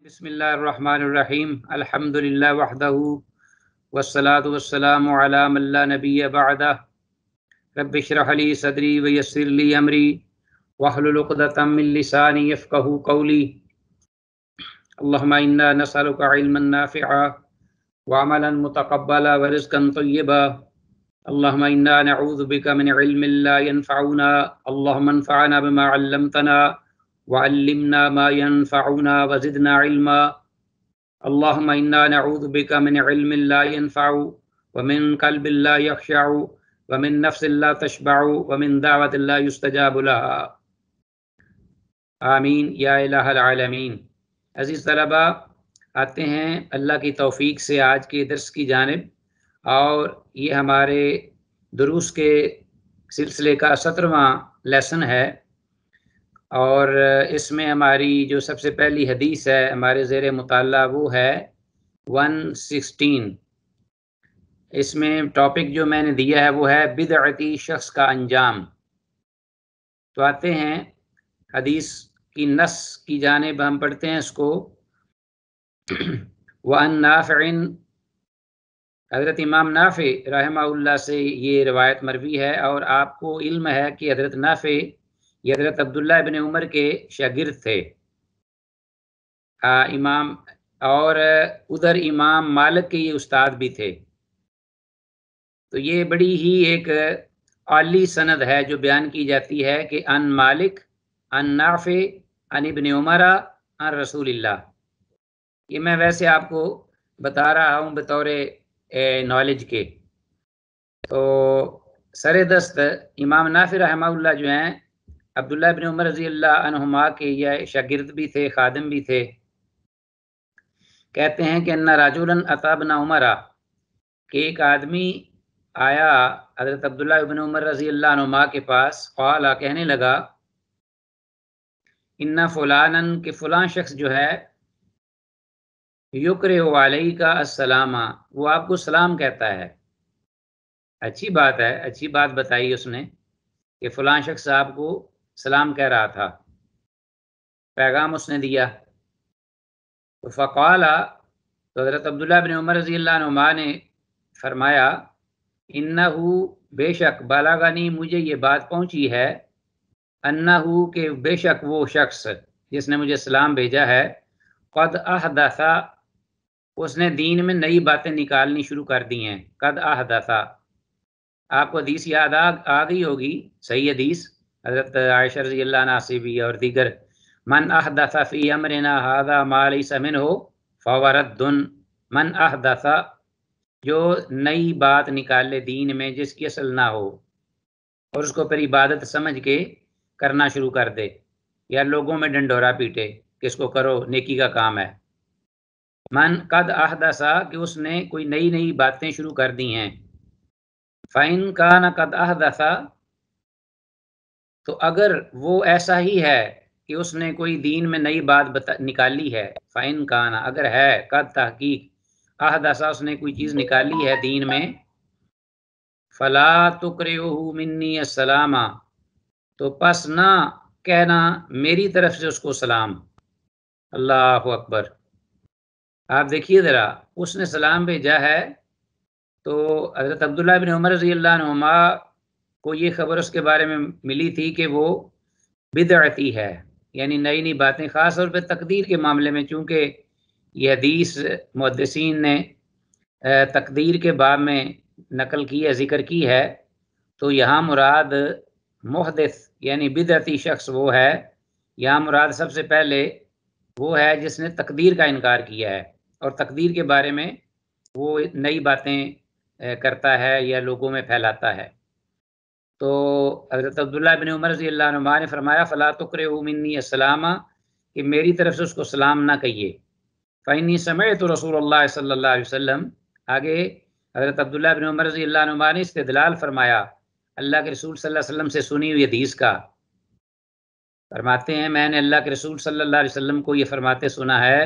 بسم الله الرحمن الرحيم الحمد لله وحده والصلاة والسلام على من لا نبي بعده رب اشرح لي صدري ويسر لي أمري واحلل عقدة من لساني يفقه قولي اللهم إنا نسألك علما نافعا وعملا متقبلا ورزقا طيبا اللهم إنا نعوذ بك من علم لا ينفعنا اللهم انفعنا بما علمتنا وعلمنا ما ينفعنا وزدنا علما اللهم انا نعوذ بك من علم لا ينفع ومن قلب لا يخشع ومن نفس لا تشبع ومن دعوة لا يستجاب لها आमीन या आलमीन अज़ीज़ तलबा आते हैं अल्लाह की तौफीक से आज के दर्स की जानब और ये हमारे दुरूस के सिलसिले का सत्रवा लेसन है और इसमें हमारी जो सबसे पहली हदीस है हमारे ज़ेर मुताल वो है वन सिक्सटीन इसमें टॉपिक जो मैंने दिया है वो है बिदअती शख्स का अंजाम तो आते हैं हदीस की नस की जानब हम पढ़ते हैं इसको वन नाफ़िन हज़रत इमाम नाफ़े रहमा से ये रवायत मरवी है और आपको इल्म है कि हज़रत नाफ़े ये हजरत अब्दुल्ला इबन उमर के शागिर्द थे आ, इमाम और उधर इमाम मालिक के ये उस्ताद भी थे तो ये बड़ी ही एक आली सनद है जो बयान की जाती है कि अन मालिक अन नाफे अन इबन उमरा अन रसूल ये मैं वैसे आपको बता रहा हूँ बतौर नॉलेज के तो सरे दस्त इमाम नाफिर रहमा जो हैं अब्दुल्ला इबन उमर रजी अल्लाहमा के यह शागिर्द भी थे खादम भी थे कहते हैं कि अन्ना राजुलन अताबना उमरा के एक आदमी आया हज़रत अब्दुल्ला इबन उमर रजी अल्लाहमा के पास ख्वाला कहने लगा इन्ना फ़लान के फलां शख्स जो है युकर वाली का असलामा वो आपको सलाम कहता है अच्छी बात है अच्छी बात बताई उसने कि फलां शख्स आपको सलाम कह रहा था पैगाम उसने दिया तो फ़काला तो हज़रत अब्दुल्ला बिन उमर रजी ने फरमाया इन्ना बेशक बालागानी मुझे ये बात पहुंची है अन्ना के बेशक वो शख्स जिसने मुझे सलाम भेजा है कद अहदसा उसने दीन में नई बातें निकालनी शुरू कर दी हैं कद अहदसा आपको हदीस याद आ, आ गई होगी सही हदीस हजरत आयशा रजी और दीगर मन अहदफ़ी अमरना हादा माली समन हो फवरदन मन अहदफ़ा जो नई बात निकाले दीन में जिसकी असल ना हो और उसको फिर इबादत समझ के करना शुरू कर दे या लोगों में डंडोरा पीटे कि इसको करो नेकी का काम है मन कद अहदसा कि उसने कोई नई नई बातें शुरू कर दी हैं फाइन का न कद अहदसा तो अगर वो ऐसा ही है कि उसने कोई दीन में नई बात बता निकाली है फ़ाइन काना अगर है का तहकीक आहदसा उसने कोई चीज़ निकाली है दीन में फला तुकरेहू मिन्नी सलामा तो पस ना कहना मेरी तरफ से उसको सलाम अल्लाह अकबर आप देखिए ज़रा उसने सलाम भेजा है तो हज़रत अब्दुल्ला बिन उमर रजी अल्लाह को ये खबर उसके बारे में मिली थी कि वो बिदती है यानी नई नई बातें ख़ास तौर पर तकदीर के मामले में चूँकि यह हदीस मुद्दसिन ने तकदीर के बाब में नकल की है ज़िक्र की है तो यहाँ मुराद मुहदस यानी बिदती शख्स वो है यहाँ मुराद सबसे पहले वो है जिसने तकदीर का इनकार किया है और तकदीर के बारे में वो नई बातें करता है या लोगों में फैलाता है तो हज़रत अब्दुल्ला बिन उमर रजी अल्लाह ने फरमाया फ़ला तुकर उमिनी असलामा कि मेरी तरफ से उसको सलाम ना कहिए फ़ैनी समय तो रसूल सल्ला वसम आगे हज़रत अब्दुल्ला बिन उमर रजी अल्लाह ने इस्तलाल फरमाया अल्लाह के रसूल सल्लल्लाहु से सुनी हुई हदीस का फरमाते हैं मैंने अल्लाह के रसूल सल्ला अलैहि को ये फरमाते सुना है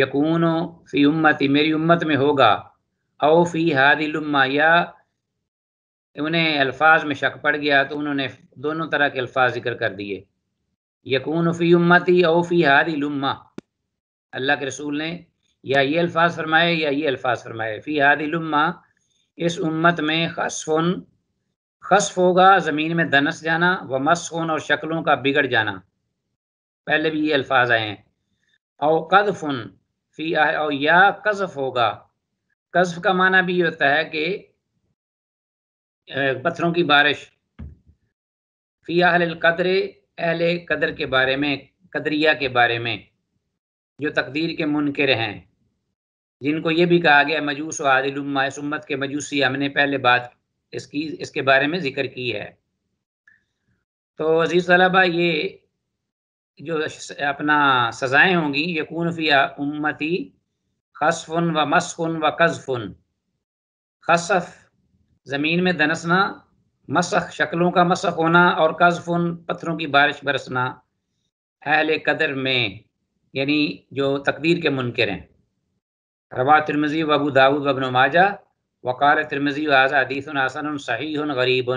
यकून फ़ी उम्मत मेरी उम्मत में होगा औ फ़ी हादिल या उन्हें अल्फाज में शक पड़ गया तो उन्होंने दोनों तरह के अल्फाज जिक्र कर दिए यकून फ़ी उम्मती और फ़ी हादी लुम्मा अल्लाह के रसूल ने या ये अल्फाज फरमाए या ये अल्फाज फरमाए फ़ी हादी लुम्मा इस उम्मत में खसफन खसफ होगा ज़मीन में दनस जाना व मसखन और शक्लों का बिगड़ जाना पहले भी ये अल्फाज आए हैं और कदफन फ़ी और या कज़फ़ होगा कज़फ़ का माना भी होता है कि पत्थरों की बारिश फ़ी अहल कदर अहल कदर के बारे में कदरिया के बारे में जो तकदीर के मुनकर हैं जिनको ये भी कहा गया मजूस आदिलुम्मा उम्मत के मजूसी हमने पहले बात इसकी इसके बारे में जिक्र की है तो अजीज़ सलाबा ये जो अपना सजाएं होंगी यकून फ़िया उम्मती खसफ़ुन व मसफ़ुन व कज़फ़ुन खसफ़ ज़मीन में दनसना मसख शक्लों का मसख होना और कजफुन पत्थरों की बारिश बरसना अहल कदर में यानी जो तकदीर के मुनकर हैं रवा तिरमजी वबू दाऊद वबन माजा वक़ार तिरमजी अदीसन हसन सही गरीब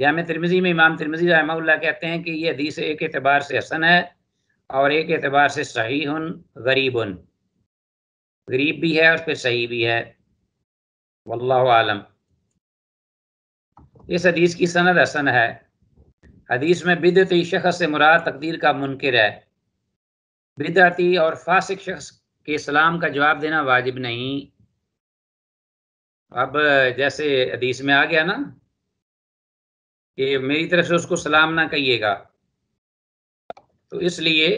जाम तिरमजी में इमाम तिरमजी रहमल्ला कहते हैं कि यह अदीस एक एतबार से हसन है और एक एतबार से सही गरीब गरीब भी है और फिर सही भी है वल्लाहु आलम इस हदीस की सनद हसन है हदीस में बिदती शख्स से मुराद तकदीर का मुनकर है बिदती और फासिक शख्स के इस्लाम का जवाब देना वाजिब नहीं अब जैसे हदीस में आ गया ना कि मेरी तरफ से उसको सलाम ना कहिएगा तो इसलिए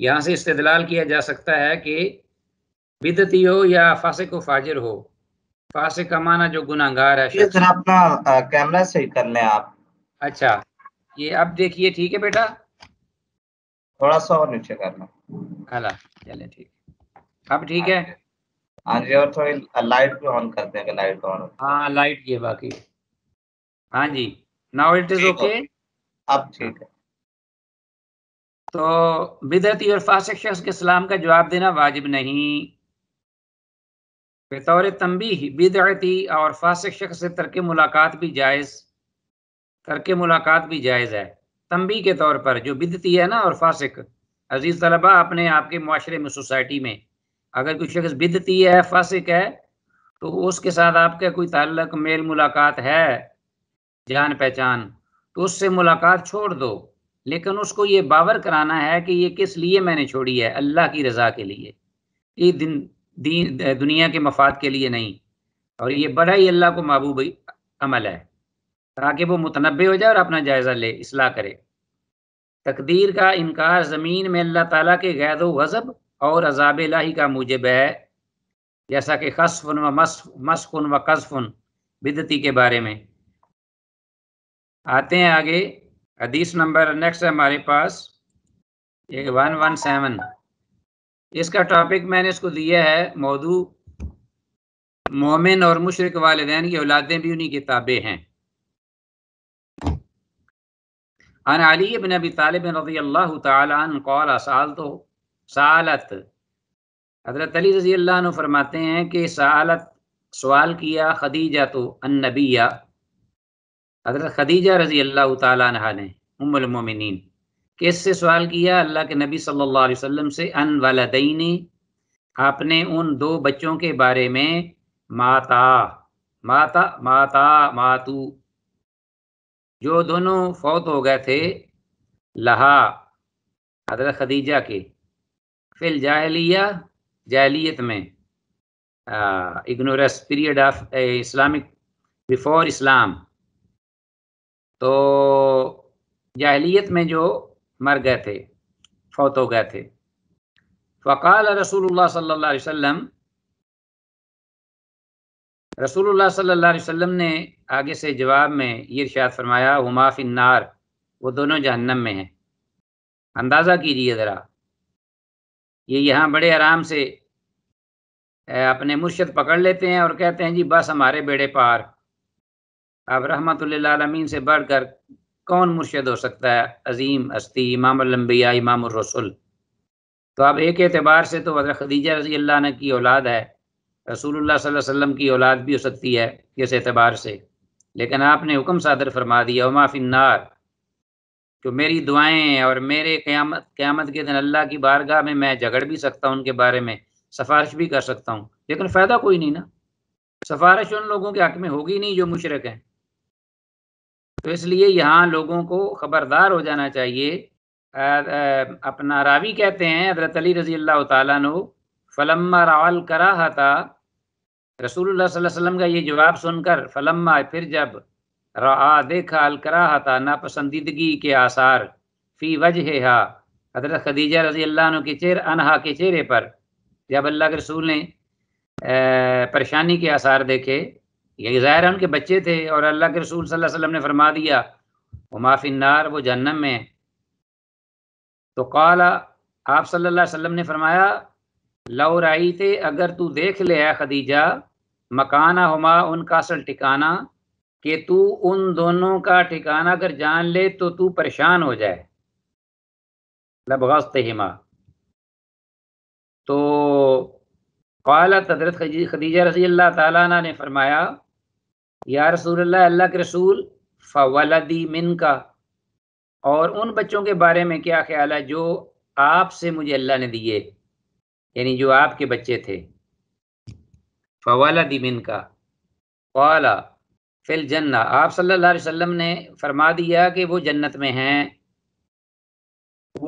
यहाँ से इस्तदलाल किया जा सकता है कि बिदती हो या फासे को फाजिर हो फासे का माना जो गुनागार है जरा अपना कैमरा सही कर लें आप अच्छा ये अब देखिए ठीक है बेटा थोड़ा सा और नीचे कर लो हाला चले ठीक अब ठीक है हाँ जी और थोड़ी लाइट भी ऑन कर देंगे लाइट ऑन हाँ लाइट ये बाकी हाँ जी नाउ इट इज ओके अब ठीक है तो बिदती और फासिक शख्स के सलाम का जवाब देना वाजिब नहीं बतौर बिद बिदअती और फासिक शख्स से तरक मुलाकात भी जायज़ तरक मुलाकात भी जायज़ है तमबी के तौर पर जो बिदती है ना और फासिक अजीज़ तलबा अपने आपके माशरे में सोसाइटी में अगर कोई शख्स बिदती है फासिक है तो उसके साथ आपका कोई ताल्लक मेल मुलाकात है जान पहचान तो उससे मुलाकात छोड़ दो लेकिन उसको ये बावर कराना है कि ये किस लिए मैंने छोड़ी है अल्लाह की रजा के लिए ये दिन दीन दुनिया के मफाद के लिए नहीं और ये बड़ा ही अल्लाह को महबूब अमल है ताकि वो मुतनबे हो जाए और अपना जायज़ा ले इसलाह करे तकदीर का इनकार ज़मीन में अल्लाह ताला के गैद गज़ब और अजाब लाही का मूजब है जैसा कि खसफन व मसखन व कसफन बिदती के बारे में आते हैं आगे हदीस नंबर नेक्स्ट है हमारे पास वन वन सेवन इसका टॉपिक मैंने इसको दिया है मौदू मोमिन और मुशरक वालदेन की औलादें भी उन्हीं किताबें हैं अन अली बिन अबी तालिब रजी अल्लाह سالت साल तो सालत हजरत अली रजी अल्लाह फरमाते हैं कि सालत सवाल किया खदीजा तो अनबिया हजरत खदीजा रजी अल्लाह तला ام المؤمنین किस से सवाल किया अल्लाह के नबी सल्लल्लाहु अलैहि वसल्लम से अन वालदईनी आपने उन दो बच्चों के बारे में माता माता माता मातू जो दोनों फौत हो गए थे लहा हजरत खदीजा के फिल जाहलिया जाहलीत में ignorance period of Islamic before Islam तो जाहलीत में जो मर गए थे फौत हो गए थे फ़काल रसूल वसल्लम रसूलुल्लाह रसूल अलैहि वसल्लम ने आगे से जवाब में ये इर्शाद फरमाया हमाफ़ नार वो दोनों जहन्नम में हैं अंदाज़ा कीजिए ज़रा ये यहाँ बड़े आराम से अपने मुर्शद पकड़ लेते हैं और कहते हैं जी बस हमारे बेड़े पार अब रहमत आलमीन से बढ़कर कौन मुर्शद हो सकता है अजीम अस्ती इमाम लम्बिया इमाम रसुल तो आप एक एतबार से तो हजरत खदीजा रजी अल्लाह ने की औलाद है रसूल वसल्लम की औलाद भी हो सकती है इस एतबार से लेकिन आपने हुक्म सादर फरमा दिया उमाफिनार जो मेरी दुआएं और मेरे क़्यामत क़्यामत के दिन अल्लाह की बारगाह में मैं झगड़ भी सकता हूँ उनके बारे में सिफारिश भी कर सकता हूँ लेकिन फ़ायदा कोई नहीं ना सिफारिश उन लोगों के हक में होगी नहीं जो मुशरक हैं तो इसलिए यहाँ लोगों को खबरदार हो जाना चाहिए अपना रावी कहते हैं हजरत अली रजी अल्लाह तु फलम्मा रावल करा सल्लल्लाहु अलैहि वसल्लम का ये जवाब सुनकर फलम्मा फिर जब रा देखा अल करा नापसंदीदगी के आसार फी वजह हजरत खदीजा रजी अल्लाह के चेहर अनहा के चेहरे पर जब अल्लाह के रसूल ने परेशानी के आसार देखे ये ज़ाहिर है उनके बच्चे थे और अल्लाह के रसूल सल्लल्लाहु अलैहि वसल्लम ने फरमा दिया वो नार वो जहन्नम में तो काला आप सल्लल्लाहु अलैहि वसल्लम ने फरमाया लव राई थे अगर तू देख ले खदीजा मकाना हुमा उनका असल ठिकाना कि तू उन दोनों का ठिकाना अगर जान ले तो तू परेशान हो जाए लबगस्त मतलब हिमा तो काला तदरत खदीजा रसी अल्लाह ताला ने फरमाया या रसूल अल्लाह के रसूल फवलदी मिन का और उन बच्चों के बारे में क्या ख्याल है जो आपसे मुझे अल्लाह ने दिए यानी जो आपके बच्चे थे फवलदी मिन का कौला फिल जन्ना आप सल्लल्लाहु अलैहि वसल्लम ने फरमा दिया कि वो जन्नत में हैं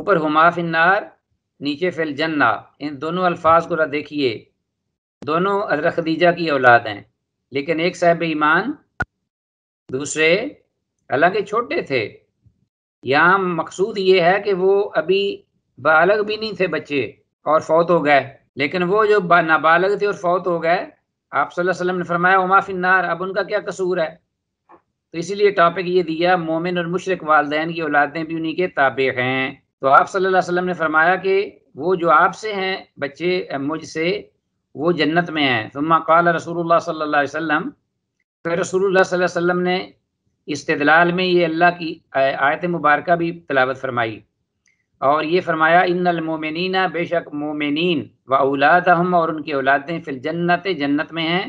ऊपर हुमा नीचे फिल जन्ना इन दोनों अल्फाज को देखिए दोनों हजरत की औलाद हैं लेकिन एक साहब ईमान दूसरे हालांकि छोटे थे यहाँ मकसूद ये है कि वो अभी बालग भी नहीं थे बच्चे और फौत हो गए लेकिन वो जो नाबालग थे और फौत हो गए आप वसल्लम ने फरमाया नार अब उनका क्या कसूर है तो इसीलिए टॉपिक ये दिया मोमिन और मुशरक वालदेन की औलादें भी उन्हीं के ताबे हैं तो आप सल्लल्लाहु अलैहि वसल्लम ने फरमाया कि वो जो आपसे हैं बच्चे मुझसे वो जन्नत में है सुम्मा काल रसूलुल्लाह वसल्लम फिर रसूलुल्लाह वसल्लम ने इस्तलाल में ये अल्लाह की आयत मुबारक भी तलावत फरमाई और ये फरमाया इन मोमिनना बेशक मोमिन व औलाद हम और उनकी औलादें फिर जन्नत जन्नत में हैं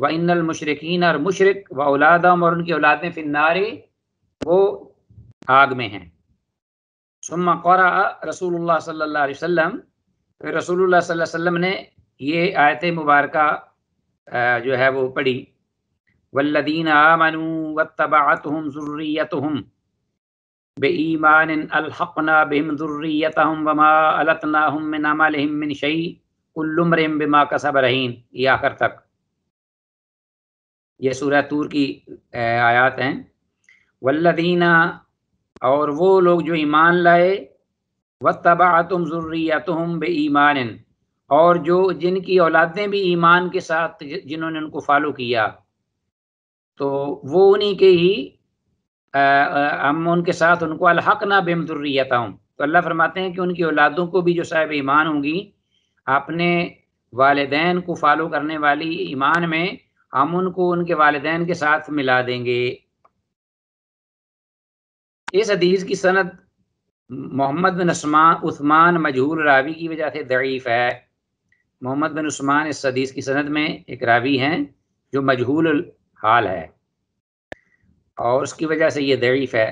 व इन और मुशरक व औलाद हम और उनकी औलादें फिर नारे वो आग में हैं सुम्मा कौरा रसूल सल्ला वसम फिर रसूल सल्लम ने ये आयत मुबारक जो है वो पढ़ी वल्लदीन आमनू वत्तबातहुम ज़ुर्रियतहुम बेईमान अलहकना बिहिम ज़ुर्रियतहुम वमा अलतनाहुम मिन अमलहिम मिन शई कुल्लुमरिम बिमा कसब रहीन ये आखिर तक ये सूर तूर की आयात हैं वल्लदीना और वो लोग जो ईमान लाए व वत्तबातहुम ज़ुर्रियतहुम बेईमान और जो जिनकी औलादें भी ईमान के साथ जिन्होंने उनको फॉलो किया तो वो उन्हीं के ही आ, आ, हम उनके साथ उनको अलहक ना बेमदुर्रियता तो अल्लाह फरमाते हैं कि उनकी औलादों को भी जो साहब ईमान होंगी अपने वालदेन को फॉलो करने वाली ईमान में हम उनको उनके वालदेन के साथ मिला देंगे इस अदीज़ की सनत मोहम्मद बिन उस्मान मजहूल रावी की वजह से दईफ़ है मोहम्मद बिन उस्मान इस हदीस की सनद में एक रावी हैं जो मजहूल हाल है और उसकी वजह से ये ज़यीफ़ है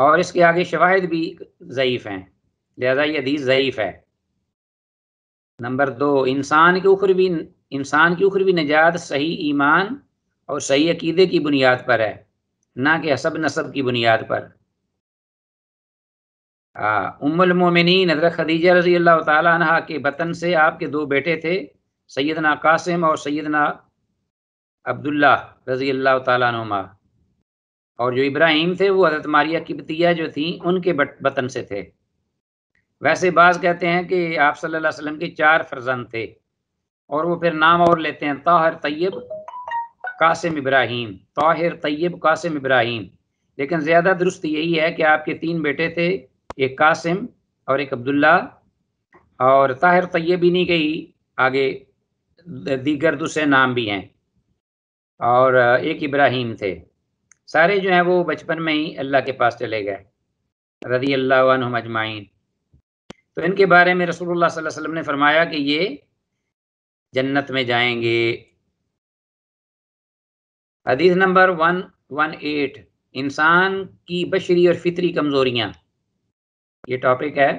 और इसके आगे शवाहद भी ज़यीफ़ हैं लिहाजा ये हदीस ज़यीफ़ है नंबर दो इंसान की उखरवी इंसान की उखरवी निजात सही ईमान और सही अकीदे की बुनियाद पर है ना कि हसब नसब की बुनियाद पर उम्मिन हजरत खदीजा रजी अल्लाह तह के वतन से आपके दो बेटे थे सैदना कासिम और सैदना अब्दुल्ला रजी अल्लाह तुमा और जो इब्राहिम थे वो हजरत मारिया बतिया जो थी उनके वतन से थे वैसे बाज कहते हैं कि आप सल्लल्लाहु अलैहि वसल्लम के चार फर्जंद थे और वो फिर नाम और लेते हैं ताहिर तैयब कासिम इब्राहिम ताहिर तैयब कासिम इब्राहिम लेकिन ज़्यादा दुरुस्त यही है कि आपके तीन बेटे थे एक कासिम और एक अब्दुल्ला और ताहिर भी नहीं गई आगे दीगर दूसरे नाम भी हैं और एक इब्राहिम थे सारे जो हैं वो बचपन में ही अल्लाह के पास चले गए रदी अल्लाह अजमाइन तो इनके बारे में रसूलुल्लाह सल्लल्लाहु अलैहि वसल्लम ने फरमाया कि ये जन्नत में जाएंगे हदीस नंबर वन वन एट इंसान की बशरी और फितरी कमज़ोरियाँ ये टॉपिक है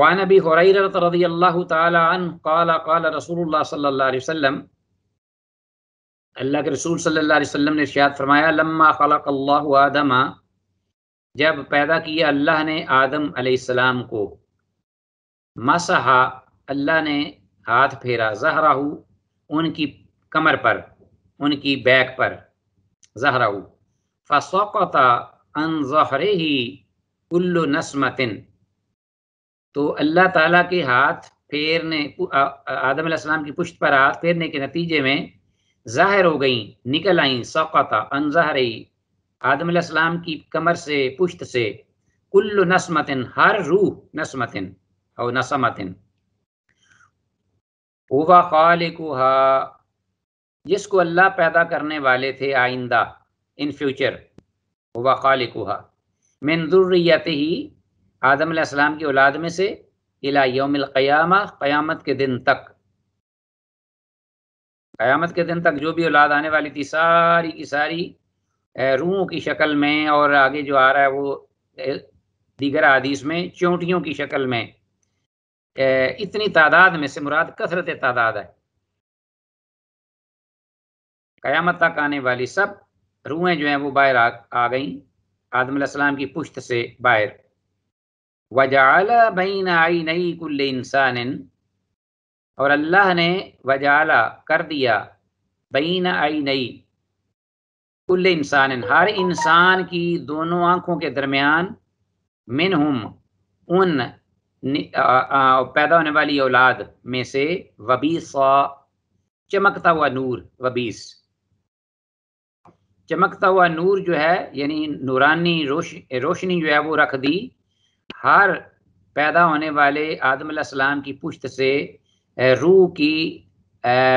وعن ابي هريره رضي الله تعالى عنه قال قال رسول الله صلى الله عليه وسلم अल्लाह के रसूल सल्लल्लाहु अलैहि ने इरशाद फरमाया खलक अल्लाह आदम जब पैदा किया अल्लाह ने आदम अलैहिस्सलाम को मसहा अल्लाह ने हाथ फेरा जहराहू उनकी कमर पर उनकी बैक पर जहराहू फसौकता अन ज़हरे ही कुल्लु नस्मतिन तो अल्लाह ताला के हाथ फेरने आदम सलाम की पुश्त पर हाथ फेरने के नतीजे में ज़ाहिर हो गई निकल आई सौकता अन ज़हरे आदम की कमर से पुश्त से कुल्लु नस्मतिन हर रूह नस्मतिन और नसमतिन हुआ खालिकुहा जिसको अल्लाह पैदा करने वाले थे आइंदा इन फ्यूचर हुआ खालिकुहा मिन ज़ुर्रियत ही आदम आसमाम की औलाद में से इला योमिल क़यामत के दिन तक क़यामत के दिन तक जो भी औलाद आने वाली थी सारी की सारी रूहों की शक्ल में और आगे जो आ रहा है वो दीगर आदिश में चोटियों की शक्ल में इतनी तादाद में से मुराद कसरत तादाद है क़यामत तक आने वाली सब रूहें जो हैं वो बाहर आ, आ गईं आदम की पुश्त से बाहर वजाला बईन आई नई कुल इंसान और अल्लाह ने वजाला कर दिया बईन आई नई कुल इंसान हर इंसान की दोनों आंखों के दरमियान हम उन आ, आ, पैदा होने वाली औलाद में से वबीसा चमकता हुआ नूर वबीस चमकता हुआ नूर जो है यानी नूरानी रोश रोशनी जो है वो रख दी हर पैदा होने वाले आदम सलाम की पुश्त से रूह की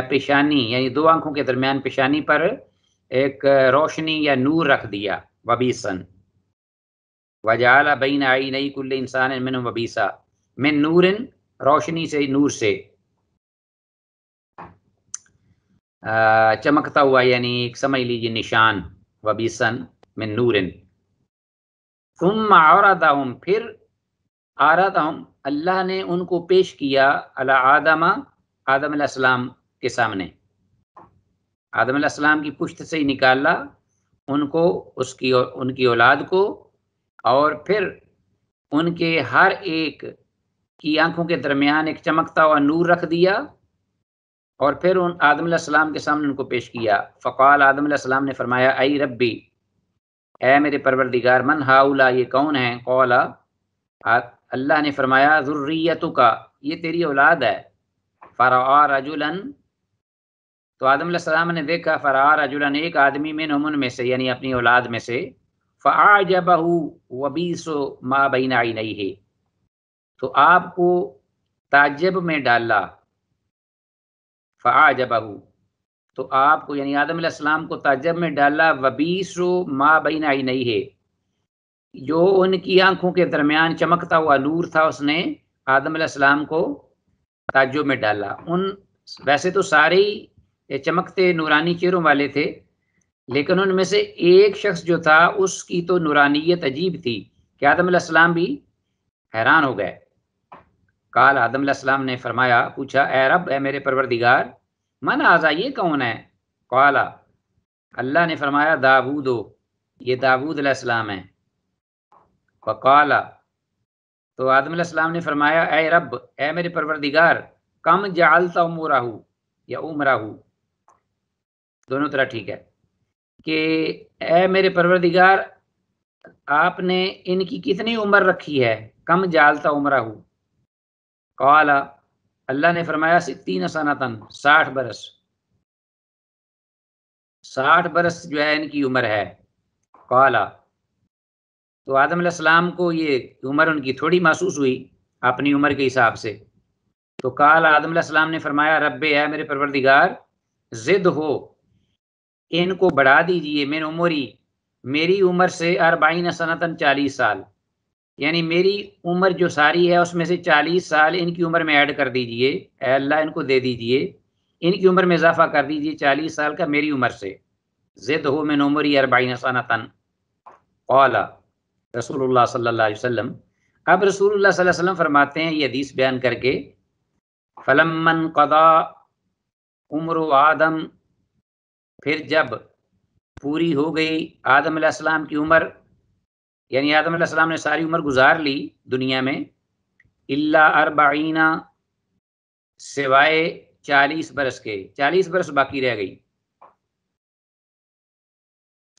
पेशानी यानी दो आंखों के दरमियान पेशानी पर एक रोशनी या नूर रख दिया वबीसन वजाला बीन आई नई कुल्ले इंसान मिन वबीसा मिन नूरन रोशनी से नूर से चमकता हुआ यानी समझ लीजिए निशान वबीसन में नूरन तुम आरदा फिर आरदा अल्लाह ने उनको पेश किया अला आदमा आदम आदम के सामने आदम आदम की पुश्त से ही निकाला उनको उसकी उनकी औलाद को और फिर उनके हर एक की आंखों के दरमियान एक चमकता हुआ नूर रख दिया और फिर उन आदम सलाम के सामने उनको पेश किया फ़काल आदम ने फरमाया आई रब्बी ए मेरे परवरदिगार मन हाउला ये कौन है कौला अल्लाह ने फरमाया ज़ुर्रियतु का ये तेरी औलाद है फ़रा रजुलन तो आदम सलाम ने देखा फ़रा रजुलन एक आदमी में नमन में से यानी अपनी औलाद में से फ़ा जबहू वबीसो माँ बीन आई नहीं है तो आपको ताजब में डाला फ़ाजबहू तो आपको यानी आदम आदम को ताजब में डाला वबीस माँ बहन आई नहीं है जो उनकी आंखों के दरमियान चमकता हुआ नूर था उसने आदम आदम को ताजब में डाला उन वैसे तो सारे ही चमकते नूरानी चेहरों वाले थे लेकिन उनमें से एक शख्स जो था उसकी तो नूरानियत अजीब थी कि आदम आदम भी हैरान हो गए काल आदम आदम ने फरमाया पूछा ए रब ए मेरे परवरदिगार मन आजा ये कौन है कौला अल्लाह ने फरमाया दाबूदो ये दाबूद अलैहिस्सलाम है फ़कौला तो आदम अलैहिस्सलाम ने फरमाया ए रब ए मेरे परवरदिगार कम जालता उमराहू या उमराहू दोनों तरह ठीक है कि ए मेरे परवरदिगार आपने इनकी कितनी उम्र रखी है कम जालता उमराहू कौला अल्लाह ने फरमाया तीन सनातन साठ बरस साठ बरस जो है इनकी उम्र है कला तो आदम सलाम को ये उम्र उनकी थोड़ी महसूस हुई अपनी उम्र के हिसाब से तो काल आदम सलाम ने फरमाया रब है मेरे परवरदिगार जिद हो इनको बढ़ा दीजिए मेन उमरी मेरी उम्र से अरबाइन सनातन चालीस साल यानी मेरी उम्र जो सारी है उसमें से चालीस साल इनकी उम्र में ऐड कर दीजिए अल्लाह इनको दे दीजिए इनकी उम्र में इजाफा कर दीजिए चालीस साल का मेरी उम्र से जिद हो मैं नमरी अरबाइन तन ओला रसूल सल्लाम अब रसूल सल्लम फरमाते हैं ये हदीस बयान करके फलमन कदा उम्र आदम फिर जब पूरी हो गई आदम की उम्र यानी आदम सलाम ने सारी उम्र गुजार ली दुनिया में इल्ला अरबाइना सिवाय चालीस बरस के चालीस बरस बाकी रह गई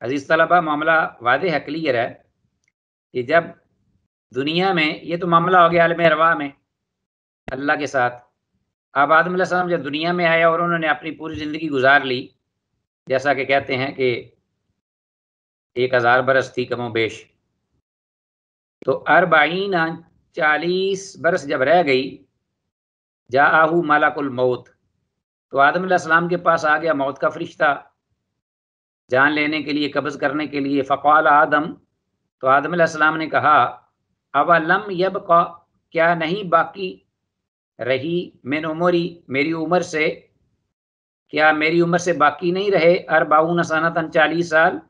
अजीज तलबा मामला वाद है क्लियर है कि जब दुनिया में ये तो मामला हो गया आलम अरवा में अल्लाह के साथ अब आदम सलाम जब दुनिया में आया और उन्होंने अपनी पूरी ज़िंदगी गुजार ली जैसा कि कहते हैं कि एक हज़ार बरस थी कमो बेश तो अरबाइन चालीस बरस जब रह गई जा आहू मालाकुल मौत तो आदम सलाम के पास आ गया मौत का फरिश्ता जान लेने के लिए कब्ज़ करने के लिए फ़काल आदम तो आदम सलाम ने कहा अब लम यब का क्या नहीं बाकी रही मेन उमरी मेरी उम्र से क्या मेरी उम्र से बाकी नहीं रहे अरबाउन सनातन चालीस साल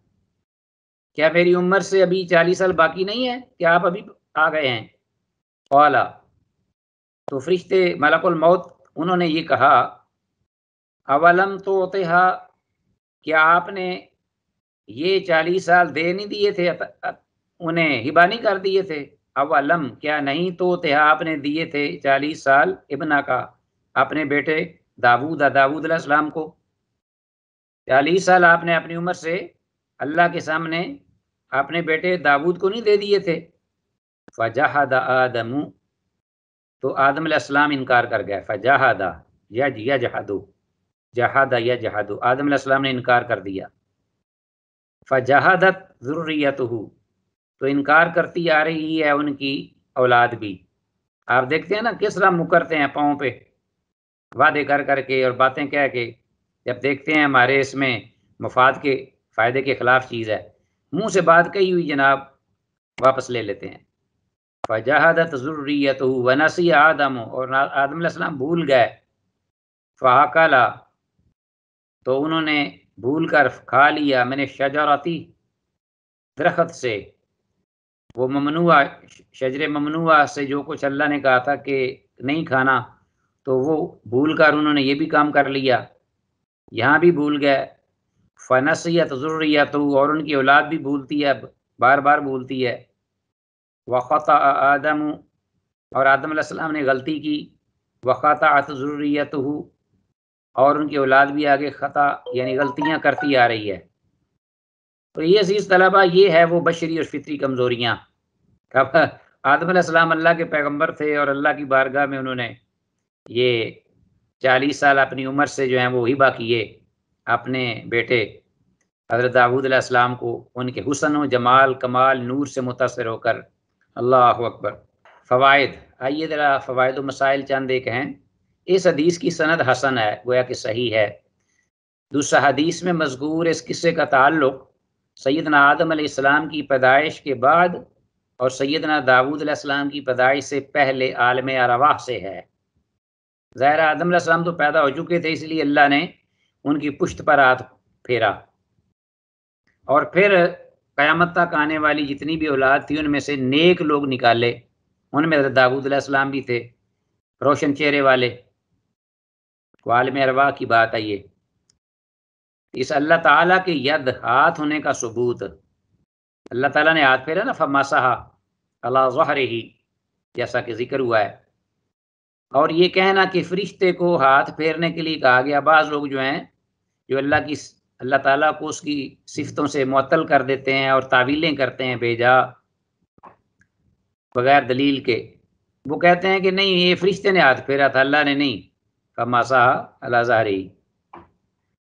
क्या मेरी उम्र से अभी चालीस साल बाकी नहीं है क्या आप अभी आ गए हैं कौला तो फरिश्ते मलकुल मौत उन्होंने ये कहा अवलम तो हा क्या आपने ये चालीस साल दे नहीं दिए थे उन्हें हिबा नहीं कर दिए थे अवलम क्या नहीं तो तहा आपने दिए थे चालीस साल इबना का अपने बेटे दाऊद दाऊद को चालीस साल आपने अपनी उम्र से अल्लाह के सामने आपने बेटे दाऊद को नहीं दे दिए थे फ़जाहद आदम तो आदम आदम्लाम इनकार कर गया फ़जाहदा या या जहादो जहादा या जहादो आदम आदम्लाम ने इनकार कर दिया फ़जाहदत ज़रूरियत तो इनकार करती आ रही है उनकी औलाद भी आप देखते हैं ना किस तरह मुकरते हैं पाँव पे वादे कर करके और बातें कह के जब देखते हैं हमारे इसमें मफाद के फ़ायदे के ख़िलाफ़ चीज़ है मुंह से बात कही हुई जनाब वापस ले लेते हैं फ़जाहदत ज़ुर्रियत वनसी आदम और आदम भूल गए फ़ाकला तो उन्होंने भूल कर खा लिया मैंने शजराती दरख्त से वो ममनुआ शजर ममनुआ से जो कुछ अल्लाह ने कहा था कि नहीं खाना तो वो भूल कर उन्होंने ये भी काम कर लिया यहाँ भी भूल गए फ़नसियत ज़ुर्रियत तो, और उनकी औलाद भी भूलती है बार बार भूलती है वक़त आदम और आदम आसमाम ने गलती की वक़ात ज़ुर्रियत तो और उनकी औलाद भी आगे ख़ता यानी गलतियाँ करती आ रही है तो ये अजीज़ तलबा ये है वो बशरी और फितरी कमज़ोरियाँ कब आदम आसमाम अल्लाह के पैगम्बर थे और अल्लाह की बारगाह में उन्होंने ये चालीस साल अपनी उम्र से जो है वो हिबा किए अपने बेटे हज़रत दाऊद अलैहिस्सलाम को उनके हुसन व जमाल कमाल नूर से मुतासर होकर अल्लाह अकबर फ़वाद आइए ज़रा फ़वाद मसाइल चंद एक हैं इस हदीस की सनद हसन है गोया कि सही है दूसरा हदीस में मजकूर इस किस्से का ताल्लुक सैदना आदम अलैहिस्सलाम की पैदाइश के बाद और सैदना दाऊद अलैहिस्सलाम की पैदाइश से पहले आलम अरवाह से है ज़ाहिर आदम अलैहिस्सलाम तो पैदा हो चुके थे इसलिए अल्लाह ने उनकी पुष्ट पर हाथ फेरा और फिर क़यामत तक आने वाली जितनी भी औलाद थी उनमें से नेक लोग निकाले उनमें दाऊद अलैहिस्सलाम भी थे रोशन चेहरे वाले में अरवा की बात है ये इस अल्लाह ताला के यद हाथ होने का सबूत अल्लाह ताला ने हाथ फेरा ना फमासा अला जहर ही जैसा कि जिक्र हुआ है और ये कहना कि फरिश्ते को हाथ फेरने के लिए कहा गया बाज़ लोग जो हैं जो अल्लाह की अल्लाह ताला को उसकी सिफतों से मअतल कर देते हैं और तावीलें करते हैं भेजा बगैर दलील के वो कहते हैं कि नहीं ये फरिश्ते ने हाथ फेरा था अल्लाह ने नहीं कमासा जारी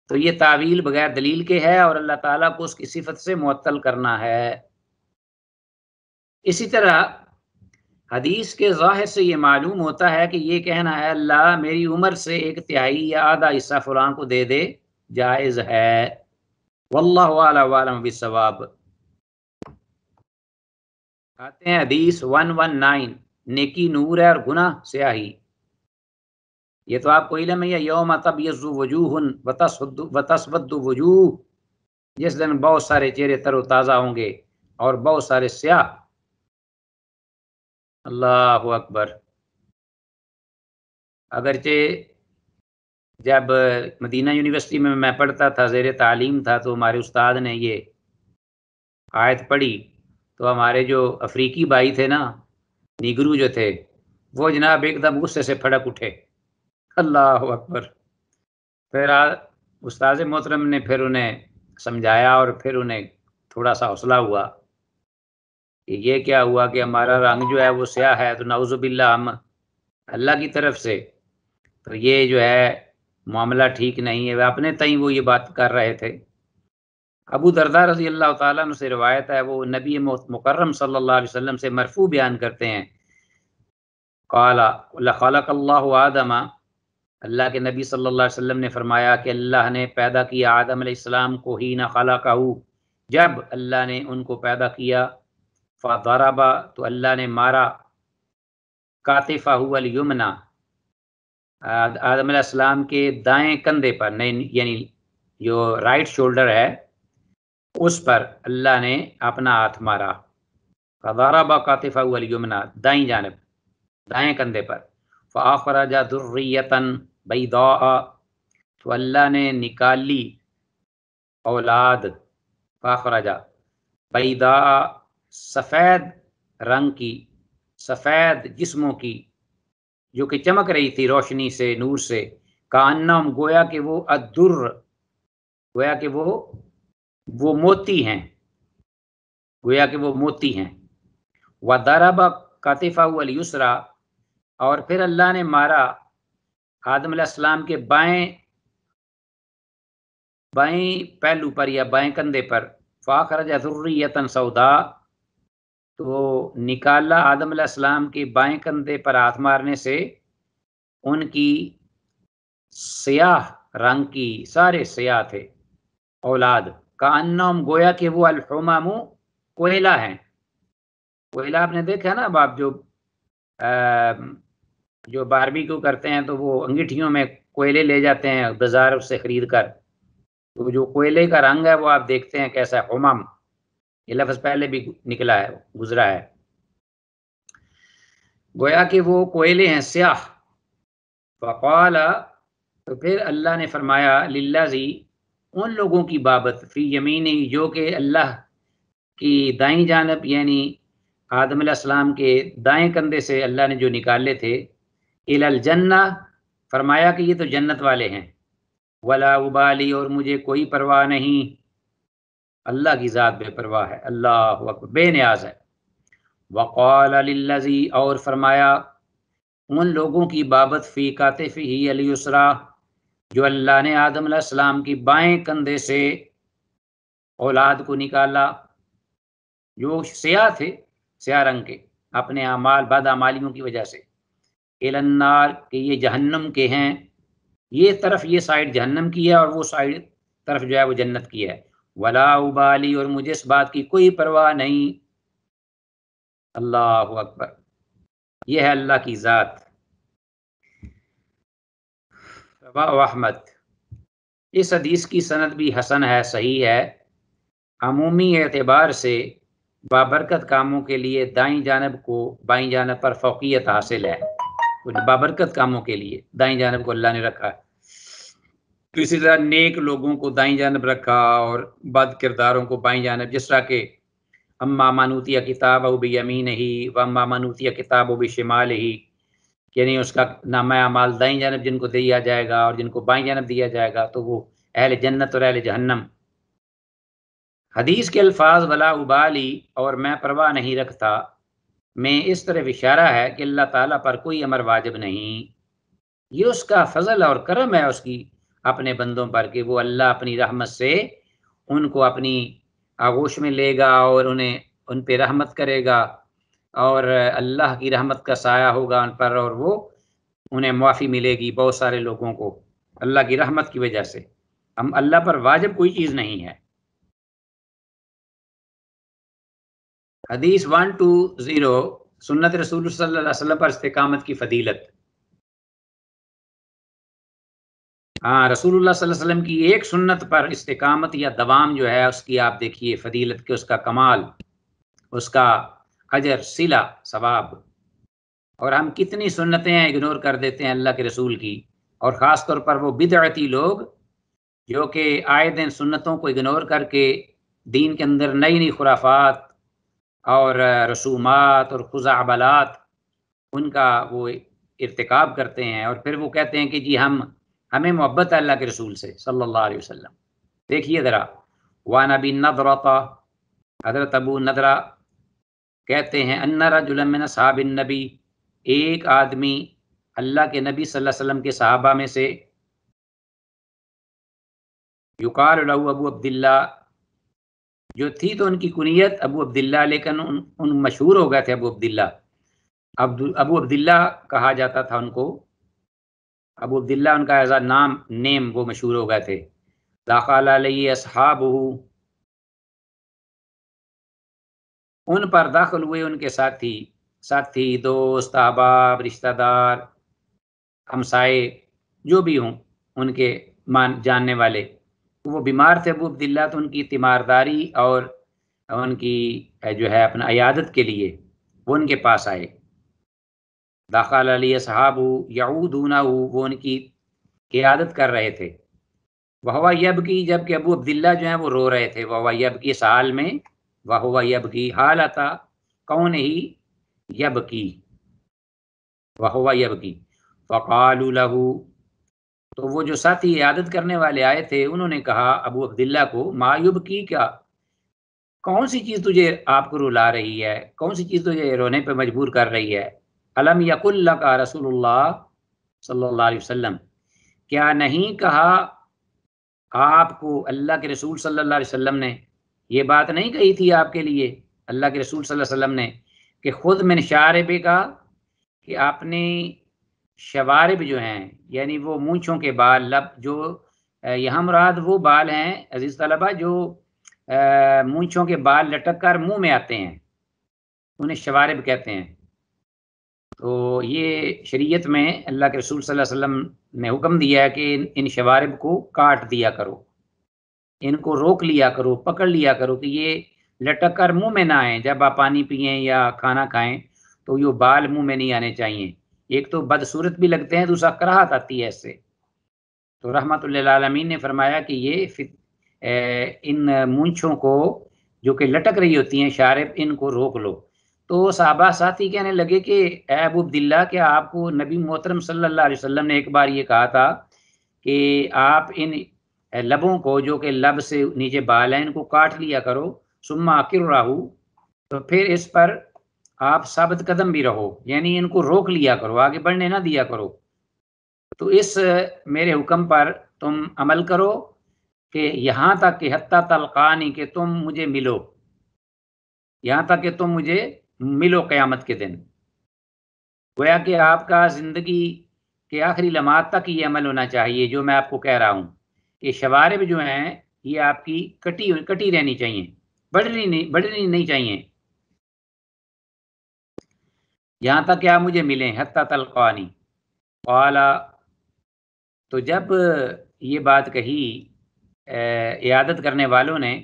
तो ये तावील बगैर दलील के है और अल्लाह ताला को उसकी सिफत से मअतल करना है इसी तरह हदीस के ज़ाहिर से ये मालूम होता है कि ये कहना है अल्लाह मेरी उम्र से एक तिहाई या आधा हिस्सा फ़लाँ को दे दे जायज़ है वल्लम बिसवाब कहते हैं हदीस वन वन नाइन नेकी नूर है और गुना स्याही ये तो आपको इलम है योम तबयज़ु वजूहन वतसवद वजूह जिस दिन बहुत सारे चेहरे तरोताज़ा होंगे और बहुत सारे स्याह अल्लाह अकबर अगरचे जब मदीना यूनिवर्सिटी में मैं पढ़ता था जेर तालीम था तो हमारे उस्ताद ने ये आयत पढ़ी तो हमारे जो अफ्रीकी भाई थे ना निगरू जो थे वो जनाब एकदम गुस्से से फड़क उठे अल्लाह अकबर फिर उस्ताद मोहतरम ने फिर उन्हें समझाया और फिर उन्हें थोड़ा सा हौसला हुआ ये क्या हुआ कि हमारा रंग जो है वो स्याह है तो नाउजुबिल्ला हम अल्लाह की तरफ से तो ये जो है मामला ठीक नहीं है अपने तई वो ये बात कर रहे थे अबू दरदार रजी अल्लाह तु से रवायत है वो नबी मुकर्रम सल्लाम से मरफू बयान करते हैं काला आदमा अल्लाह के नबी सल्लल्लाहु अलैहि वसल्लम ने फरमाया कि अल्लाह ने पैदा किया आदम को ही ना खला जब अल्लाह ने उनको पैदा किया फ़ाराबा तो अल्लाह ने मारा कातिफ़ा हुल युमना आदम के दाएं कंधे पर नहीं यानी जो राइट शोल्डर है उस पर अल्लाह ने अपना हाथ मारा फ़ाराबा कातिफ़ा हुल युमना दाई जानब दाएं कंधे पर फ़ाखराजा दुर्रियतन बैदा तो अल्लाह ने निकाली औलाद फ़ाखराजा बैदा सफ़ेद रंग की सफ़ेद जिस्मों की जो कि चमक रही थी रोशनी से नूर से का अन्नम गोया कि वो अदुर गोया कि वो वो मोती हैं गोया कि वो मोती हैं व दाराब कातिफ़ा युसरा और फिर अल्लाह ने मारा आदम आदम के बाएं बाएं पहलू पर या बाएं कंधे पर फ़ाखरज यतन सौदा तो निकाला आदम सलाम के बाएं कंधे पर हाथ मारने से उनकी सयाह रंग की सारे सयाह थे औलाद का अन्नम गोया कि वो अलहमामू कोयला है कोयला आपने देखा ना अब आप जो आ, जो बारबी को करते हैं तो वो अंगिठियों में कोयले ले जाते हैं बाजार से खरीद कर तो जो कोयले का रंग है वो आप देखते हैं कैसा है हमाम ये लफ्ज पहले भी निकला है गुजरा है गोया कि वो कोयले हैं स्याह वकाला तो फिर अल्लाह ने फरमाया लिल्ला जी उन लोगों की बाबत फी यमीन जो कि अल्लाह की दाई जानब यानी आदम सलाम के दाएं कंधे से अल्लाह ने जो निकाले थे इलल जन्ना फरमाया कि ये तो जन्नत वाले हैं वला उबाली और मुझे कोई परवाह नहीं अल्लाह की ज़ात बेपरवाह है अल्लाह बेनियाज है वक़ाली और फरमाया उन लोगों की बाबत फ़ी कातफ़ी अलीसरा जो अल्लाह ने आदम सलाम की बाएं कंधे से औलाद को निकाला जो सयाह थे सयाह रंग के अपने अमाल बदामालियों की वजह से एलन्नार के ये जहन्नम के हैं ये तरफ ये साइड जहन्नम की है और वो साइड तरफ जो है वो जन्नत की है वला उबाली और मुझे इस बात की कोई परवाह नहीं अल्लाह अकबर यह है अल्लाह की ज़ात अहमद इस हदीस की सनत भी हसन है सही है अमूमी एतबार से बाबरकत कामों के लिए दाई जानब को बाई जानब पर फोकियत हासिल है बाबरकत कामों के लिए दाई जानब को अल्लाह ने रखा है तो इसी तरह नेक लोगों को दाई जानब रखा और बद किरदारों को बाई जानब जिस तरह के अम्मा मानूतिया किताब अब अमीन ही व अम्मा मानूतिया किताब अब शिमाल ही यानी उसका नामा अमाल दाई जानब जिनको दिया जाएगा और जिनको बाई जानब दिया जाएगा तो वो अहल जन्नत और अहल जहन्नम हदीस के अल्फाज वला उबाली और मैं परवाह नहीं रखता में इस तरह इशारा है कि अल्लाह ताला पर कोई अमर वाजिब नहीं ये उसका फजल और करम है उसकी अपने बंदों पर कि वो अल्लाह अपनी रहमत से उनको अपनी आगोश में लेगा और उन्हें उन पर रहमत करेगा और अल्लाह की रहमत का साया होगा उन पर और वो उन्हें माफ़ी मिलेगी बहुत सारे लोगों को अल्लाह की रहमत की वजह से हम अल्लाह पर वाजिब कोई चीज़ नहीं है हदीस वन टू ज़ीरो सुन्नत रसूल सल्लल्लाहु अलैहि वसल्लम पर इस्तेकामत की फ़दीलत हाँ रसूलुल्लाह सल्लल्लाहु अलैहि वसल्लम की एक सुन्नत पर इस्तकामत या दवाम जो है उसकी आप देखिए फदीलत के उसका कमाल उसका अजर सिला सवाब और हम कितनी सुन्नतें इग्नोर कर देते हैं अल्लाह के रसूल की और ख़ास तौर पर वो बिदती लोग जो कि आए दिन सुन्नतों को इग्नोर करके दीन के अंदर नई नई खुराफात और रसूमात और खुजाबलात उनका वो इरतकब करते हैं और फिर वो कहते हैं कि जी हम हमें मोहब्बत है अल्लाह के रसूल से सल्लल्लाहु अलैहि वसल्लम देखिए ज़रा वान अबी नदरता हज़रत अबू नदरा कहते हैं अन्ना जुलमिन साबिन नबी एक आदमी अल्लाह के नबी सल्लल्लाहु अलैहि वसल्लम के सहाबा में से युकार अबू अब्दुल्ला जो थी तो उनकी कुनियत अबू अब्दुल्ला लेकिन उन, उन मशहूर हो गए थे अबू अब्दुल्ला अबू अब्दुल्ला कहा जाता था उनको अबू अब्दुल्ला उनका एज नाम नेम वो मशहूर हो गए थे दाखिल असहाब उन पर दाखिल हुए उनके साथी साथी दोस्त अहबाब रिश्तेदार हमसाए जो भी हों उनके मान जानने वाले वो बीमार थे अबू अब्दुल्ला तो उनकी तीमारदारी और उनकी जो है अपना अयादत के लिए वो उनके पास आए दाखिल अली साहबू याऊदूनाऊ वो उनकी क्यादत कर रहे थे वहवा यब की जबकि अबू अब्दुल्ला जो है वो रो रहे थे वहवा यब की इस हाल में वाह यब की हाल आता कौन ही यब की वाह यब की फ़कालू लहू तो वो जो साथी यादत करने वाले आए थे उन्होंने कहा अबू अब्दुल्ला को मायूब की क्या कौन सी चीज़ तुझे आपको रुला रही है कौन सी चीज़ तुझे रोने पे मजबूर कर रही है अलम यकुल्ल का रसूल सल्ला क्या नहीं कहा आपको अल्लाह के रसूल सल्लल्लाहु अलैहि वसल्लम ने यह बात नहीं कही थी आपके लिए अल्लाह के रसूल सल्लल्लाहु अलैहि वसल्लम ने कि खुद मिन शारब का कि आपने शवारब जो हैं यानी वो मूँछों के बाल लब जो यहाँ मुराद वो बाल हैं अजीज़ तलबा जो मूँछों के बाल लटक कर मुँह में आते हैं उन्हें शवारब कहते हैं तो ये शरीयत में अल्लाह के रसूल सल्लल्लाहु अलैहि वसल्लम ने हुक्म दिया है कि इन, इन शवारब को काट दिया करो इनको रोक लिया करो पकड़ लिया करो कि ये लटक कर मुँह में ना आए जब आप पानी पिए या खाना खाएं तो ये बाल मुँह में नहीं आने चाहिए एक तो बदसूरत भी लगते हैं दूसरा कराहत आती है इससे तो रहमत आलमीन ने फरमाया कि ये इन मूंछों को जो कि लटक रही होती हैं शारब इनको रोक लो तो साहबा साथी कहने लगे कि अबूबदिल्ला क्या आपको नबी मोहतरम सल्ला वसम ने एक बार ये कहा था कि आप इन लबों को जो कि लब से नीचे बाल हैं इनको काट लिया करो सुम्मा आकिर राहू तो फिर इस पर आप सबत कदम भी रहो यानी इनको रोक लिया करो आगे बढ़ने ना दिया करो तो इस मेरे हुक्म पर तुम अमल करो कि यहाँ तक कि हती तलकानी कि तुम मुझे मिलो यहाँ तक कि तुम मुझे मिलो क़यामत के दिन गोया कि आपका ज़िंदगी के आखिरी लमात तक ये अमल होना चाहिए जो मैं आपको कह रहा हूँ कि शवारब जो हैं ये आपकी कटी कटी रहनी चाहिए बढ़नी नहीं बढ़नी नहीं चाहिए यहाँ तक क्या आप मुझे मिलें हती तलकानी कला तो जब ये बात कही इयादत करने वालों ने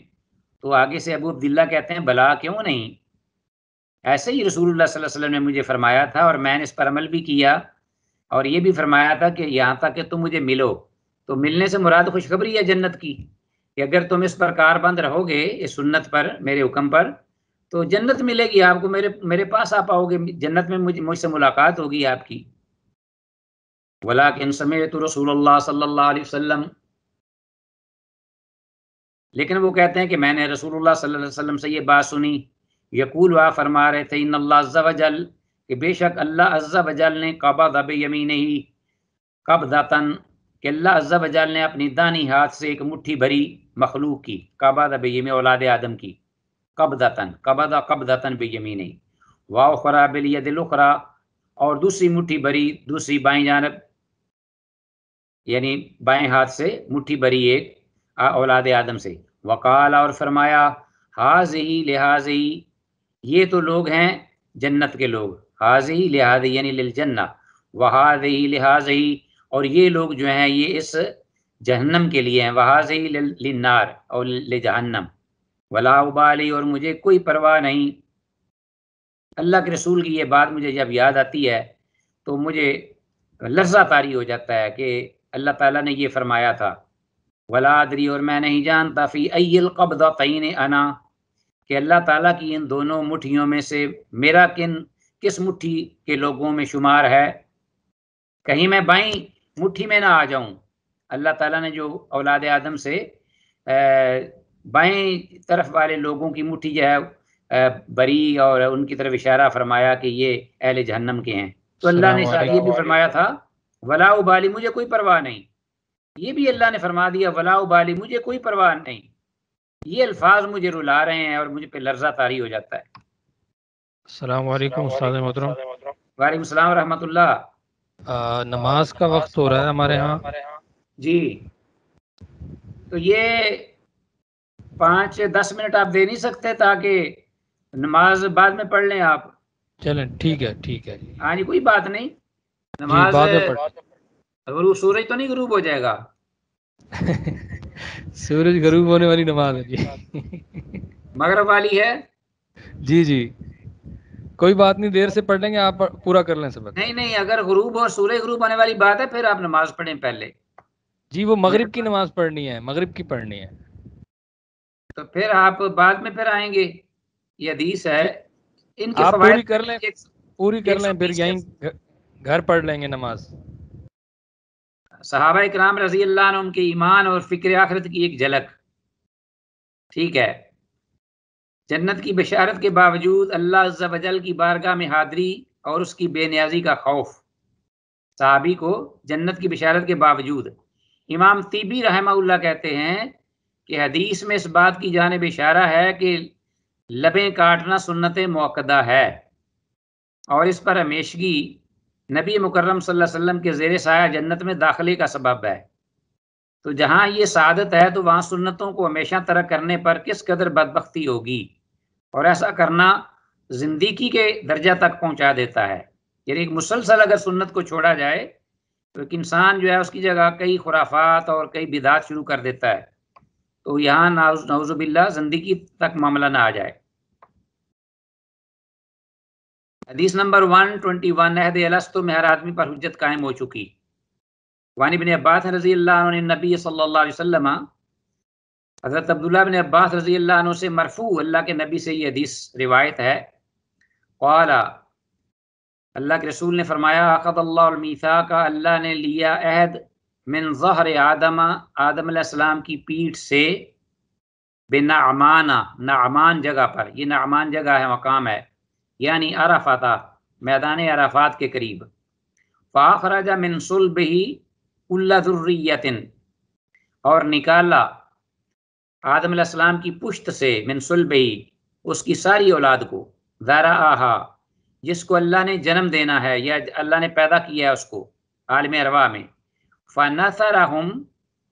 तो आगे से अबू अब्दुल्ला कहते हैं भला क्यों नहीं ऐसे ही रसूलुल्लाह सल्लल्लाहु अलैहि वसल्लम ने मुझे फरमाया था और मैंने इस पर अमल भी किया और ये भी फरमाया था कि यहाँ तक कि तुम मुझे मिलो तो मिलने से मुराद खुशखबरी है जन्नत की कि अगर तुम इस पर कारबंद रहोगे इस सुन्नत पर मेरे हुक्म पर तो जन्नत मिलेगी आपको मेरे मेरे पास आ पाओगे जन्नत में मुझे मुझसे मुलाकात होगी आपकी वला के समय तो रसूल सल्लाम लेकिन वो कहते हैं कि मैंने रसूलुल्लाह सल्लल्लाहु अलैहि वसल्लम से ये बात सुनी यकूल वाह फरमा रहे थे इन अल्लाह वजल कि बेशक अल्लाह अज्जा वजल ने कबा दब यमी नहीं कब दतन कि अल्लाह अज्जा वजल ने अपनी दानी हाथ से एक मुट्ठी भरी मखलूक की कबा दब यमी औलाद आदम की कब दातन कबदा कब दतन बे यमी नहीं वाह खरा बिलिया दिल और दूसरी मुट्ठी भरी दूसरी बाई जानब यानी बाएं हाथ से मुट्ठी भरी एक औलाद आदम से वकाल और फरमाया हाज ही लिहाज ही ये तो लोग हैं जन्नत के लोग हाज ही लिहाज यानी लिलजन्ना वहाज ही लिहाज ही और ये लोग जो हैं ये इस जहन्नम के लिए हैं वहाज ही लिनार और ले जहन्नम वला उबाली और मुझे कोई परवाह नहीं अल्लाह के रसूल की ये बात मुझे जब याद आती है तो मुझे लर्जा तारी हो जाता है कि अल्लाह ताला ने ये फरमाया था वलादरी और मैं नहीं जानता फ़ी अयल कब तयन अना कि अल्लाह ताला की इन दोनों मुठियों में से मेरा किन किस मुट्ठी के लोगों में शुमार है कहीं मैं बाई मुट्ठी में ना आ जाऊं अल्लाह ताला ने जो औलाद आदम से बाई तरफ वाले लोगों की मुट्ठी जो है बरी और उनकी तरफ इशारा फरमाया कि ये अहल जहन्नम के हैं तो अल्लाह ने ये भी फरमाया था वला उबाली मुझे कोई परवाह नहीं ये भी अल्लाह ने फरमा दिया वला उबाली मुझे कोई परवाह नहीं ये अल्फाज मुझे रुला रहे हैं और मुझे पे लर्जा तारी हो जाता है वालेकुम सलाम नमाज का वक्त हो रहा है हमारे यहाँ जी तो ये पाँच दस मिनट आप दे नहीं सकते ताकि नमाज बाद में पढ़ लें आप चलें ठीक है ठीक है हाँ जी कोई बात नहीं नमाज बाद में पढ़ सूरज तो नहीं गुरूब हो जाएगा सूरज गरूब होने वाली नमाज है जी मगरब वाली है जी जी कोई बात नहीं देर से पढ़ लेंगे आप पूरा कर लें सबक नहीं नहीं अगर गुरूब और सूर्य गुरूब होने वाली बात है फिर आप नमाज पढ़ें पहले जी वो मगरिब की नमाज पढ़नी है मगरिब की पढ़नी है तो फिर आप बाद में फिर आएंगे ये हदीस है इनके आप पूरी कर लें पूरी कर लें फिर यहीं घर पढ़ लेंगे नमाज सहाबा कराम रजी अल्लाह उनके ईमान और फ़िक्र आखरत की एक झलक ठीक है जन्नत की बशारत के बावजूद अल्लाह वजल की बारगाह में हादरी और उसकी बेनियाजी का खौफ साहबी को जन्नत की बशारत के बावजूद इमाम तीबी रहमा कहते हैं कि हदीस में इस बात की जानब इशारा है कि लबें काटना सुन्नत मौकदा है और इस पर हमेशगी नबी मुकर्रम वसल्लम के जेर साया जन्नत में दाखिले का सबब है तो जहाँ ये सादत है तो वहाँ सुन्नतों को हमेशा तरक करने पर किस कदर बदबख्ती होगी और ऐसा करना जिंदगी के दर्जा तक पहुँचा देता है यानी एक मुसलसल अगर सुन्नत को छोड़ा जाए तो एक इंसान जो है उसकी जगह कई खुराफात और कई बिदात शुरू कर देता है तो यहाँ नाउजुबिल्ला जिंदगी तक मामला ना आ जाए हदीस नंबर वन वन अहद अलस्तु तो में हर आदमी पर हजत कायम हो चुकी वान बिन अब्बास रजी नबी सल्लल्लाहु हज़रत अब्दुल्ला बिन अब्बास रजी से मरफू अल्लाह के नबी से ये हदीस रिवायत है कला अल्लाह के रसूल ने फरमाया का अल्लाह ने लिया अहद मिन ज़हर आदम आदम की पीठ से बेनामाना नामान जगह पर ये नामान जगह है मकाम है यानी अराफाता मैदान अराफात के करीब फ़ाखराजा मिनसुल बही उल्लाजुर्रियतिन और निकाला आदम सलाम की पुश्त से मिनसुल बही उसकी सारी औलाद को ज़ारा आहा जिसको अल्लाह ने जन्म देना है या अल्लाह ने पैदा किया है उसको आलम अरवा में फ़ाना हम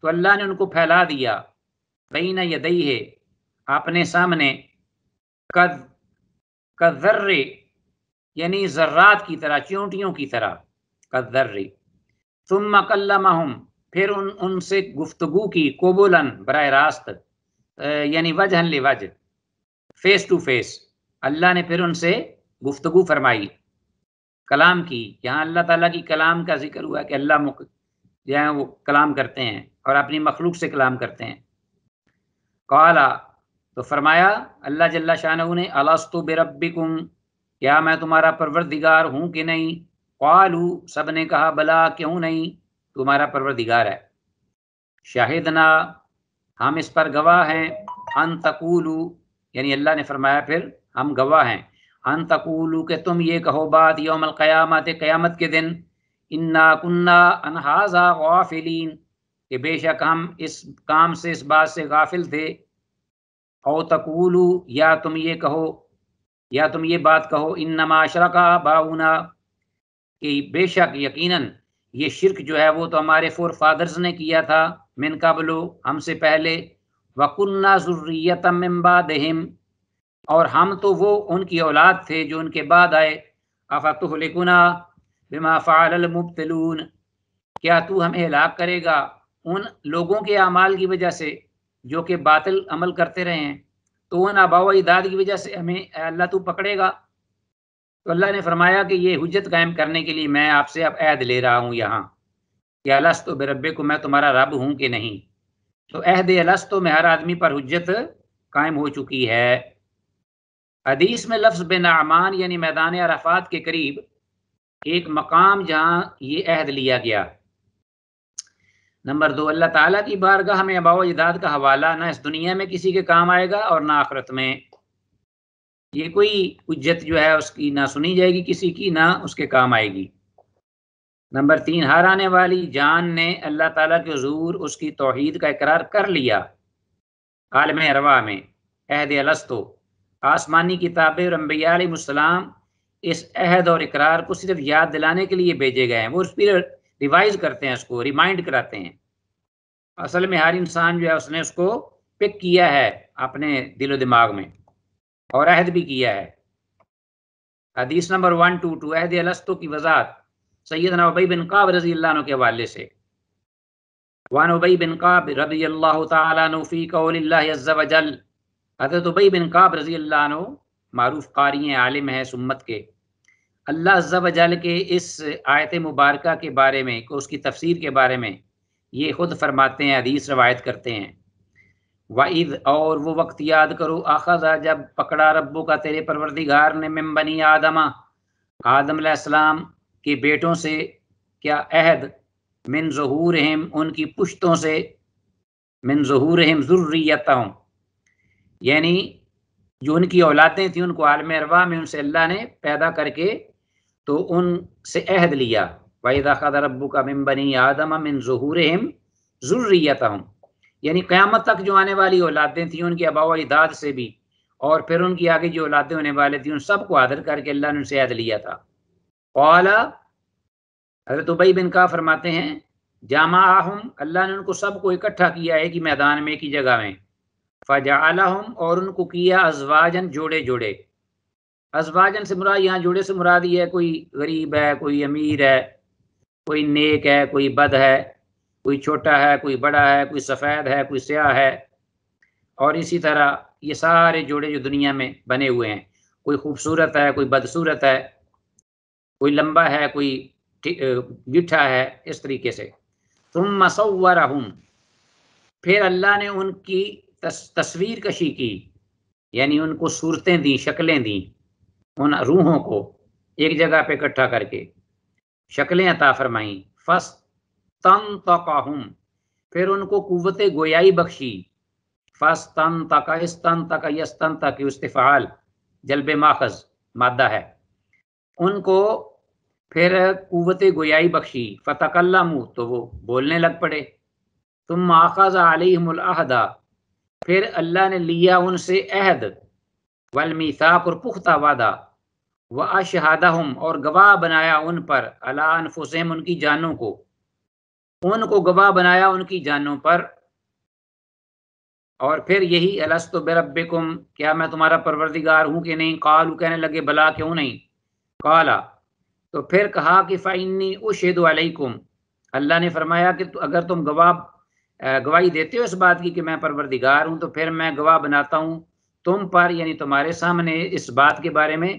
तो अल्लाह ने उनको फैला दिया बई यदई है अपने सामने कद का जर्रे यानी जर्रात की तरह चोटियों की तरह का जर्रे तुम मकल्लमहम फिर उन उनसे गुफ्तगु की कोबुलन बर रास्त यानी वजहन वज फेस टू फेस अल्लाह ने फिर उनसे गुफ्तगु फरमाई कलाम की यहाँ अल्लाह ताला की कलाम का जिक्र हुआ कि अल्लाह मुक जो है वो कलाम करते हैं और अपनी मखलूक से कलाम करते हैं कला तो फरमाया अल्लाह जल्ला शाह ने अलास्तु बेरबिक क्या मैं तुम्हारा परवरदिगार हूँ कि नहीं कालू सब ने कहा भला क्यों नहीं तुम्हारा परवरदिगार है शाहिदना हम इस पर गवाह हैं अन तकूलू यानी अल्लाह ने फरमाया फिर हम गवाह हैं अन तकूलू के तुम ये कहो बात योमल क़यामत क़यामत के दिन इन्ना कुन्ना अनहाजा गाफिलीन के बेशक हम इस काम से इस बात से गाफिल थे और या तुम ये कहो या तुम ये बात कहो इन का बाउना कि बेशक यकीनन ये शिरक जो है वो तो हमारे फोर फादर्स ने किया था मिन कबलो हमसे पहले वकुन्ना ज़ुर्रियतम्बादहिम और हम तो वो उनकी औलाद थे जो उनके बाद आए अफ़तुहलिकुना बिमा क्या तू हमें हलाक करेगा उन लोगों के अमाल की वजह से जो कि बातिल अमल करते रहे हैं तो उन आबाव इदाद की वजह से हमें अल्लाह तू तो पकड़ेगा तो अल्लाह ने फरमाया कि ये हजत कायम करने के लिए मैं आपसे अब अहद ले रहा हूँ यहाँ कि अलस्त तो बेरबे को मैं तुम्हारा रब हूँ कि नहीं तो अहद अलस्त तो में हर आदमी पर हजत कायम हो चुकी है हदीस में लफ्ज़ बेनामान यानी मैदान अरफात के करीब एक मकाम जहाँ ये अहद लिया गया नंबर दो अल्लाह ताला की बारगाह में अबाव इजाद का हवाला ना इस दुनिया में किसी के काम आएगा और ना आखरत में ये कोई उज्जत जो है उसकी ना सुनी जाएगी किसी की ना उसके काम आएगी नंबर तीन हार आने वाली जान ने अल्लाह ताला के हजूर उसकी तोहद का इकरार कर लिया आलम अरवा में अहद अलस्तो आसमानी किताबें और अम्बिया इस अहद और इकरार को सिर्फ याद दिलाने के लिए भेजे गए हैं वो उस पर रिवाइज करते हैं उसको रिमाइंड कराते हैं असल में हर इंसान जो है उसने उसको पिक किया है अपने दिलो दिमाग में और अहद भी किया है हदीस नंबर वन टू टू अहद अलस्तु की वजात सैदना उबई बिन काब रजी अल्लाह के हवाले से वन उबई बिन काब रबी अल्लाह तफ़ी कौल हजरत उबई बिन काब रजी अल्लाह मारूफ कारी हैं आलिम है सुम्मत के अल्लाह जल के इस आयत मुबारक के बारे में को उसकी तफसीर के बारे में ये खुद फरमाते हैं अदीस रवायत करते हैं वाइद और वो वक्त याद करो आखा जब पकड़ा रब्बू का तेरे परवरदिगार ने मम बनी आदमा आदम आदम के बेटों से क्या अहद मिन जहूर उनकी पुश्तों से मिन जहूर हूँ यानी जो उनकी औलादें थी उनको आलम अरवा में उनसे अल्लाह ने पैदा करके तो उनसे अहद लिया वाहिदा रब्बू का मिम आदम मिन जहूर हम ज़ुर्रियत हम यानी क़्यामत तक जो आने वाली औलादें थी उनकी अबा से भी और फिर उनकी आगे जो औलादें होने वाले थी उन सबको आदर करके अल्लाह ने उनसे याद लिया था कौला हजरत उबई बिन का फरमाते हैं जामा आहम अल्लाह ने उनको सबको इकट्ठा किया है कि मैदान में की जगह में फ़जाला हम और उनको किया अजवाजन जोड़े जोड़े असवाजन से मुराद यहाँ जोड़े से मुराद ये है कोई गरीब है कोई अमीर है कोई नेक है कोई बद है कोई छोटा है कोई बड़ा है कोई सफ़ेद है कोई स्याह है और इसी तरह ये सारे जोड़े जो दुनिया में बने हुए हैं कोई खूबसूरत है कोई बदसूरत है कोई लंबा है कोई गिठा है इस तरीके से तुम मसवर फिर अल्लाह ने उनकी तस, तस्वीर कशी की यानी उनको सूरतें दी शक्लें दी उन रूहों को एक जगह पे इकट्ठा करके शक्लें अता फरमाई फस तन तकाहम फिर उनको कुवत गोयाई बख्शी फस तन तक इस तन तक यस तन तक इस्तेफाल जलब माखज मादा है उनको फिर कुवत गोयाई बख्शी मुँह तो वो बोलने लग पड़े तुम माखज आलिमदा फिर अल्लाह ने लिया उनसे अहद वलमीसाक और पुख्ता वादा व हम और गवाह बनाया उन पर अला उनकी जानों को उनको गवाह बनाया उनकी जानों पर और फिर यही अलस्त बेरबकुम क्या मैं तुम्हारा परवरदिगार हूँ कि नहीं कालू कहने लगे भला क्यों नहीं काला तो फिर कहा कि फ़ाइनी उशेद अलैकुम अल्लाह ने फरमाया कि अगर तुम गवाह गवाही देते हो इस बात की कि मैं परवरदिगार हूँ तो फिर मैं गवाह बनाता हूँ तुम पर यानी तुम्हारे सामने इस बात के बारे में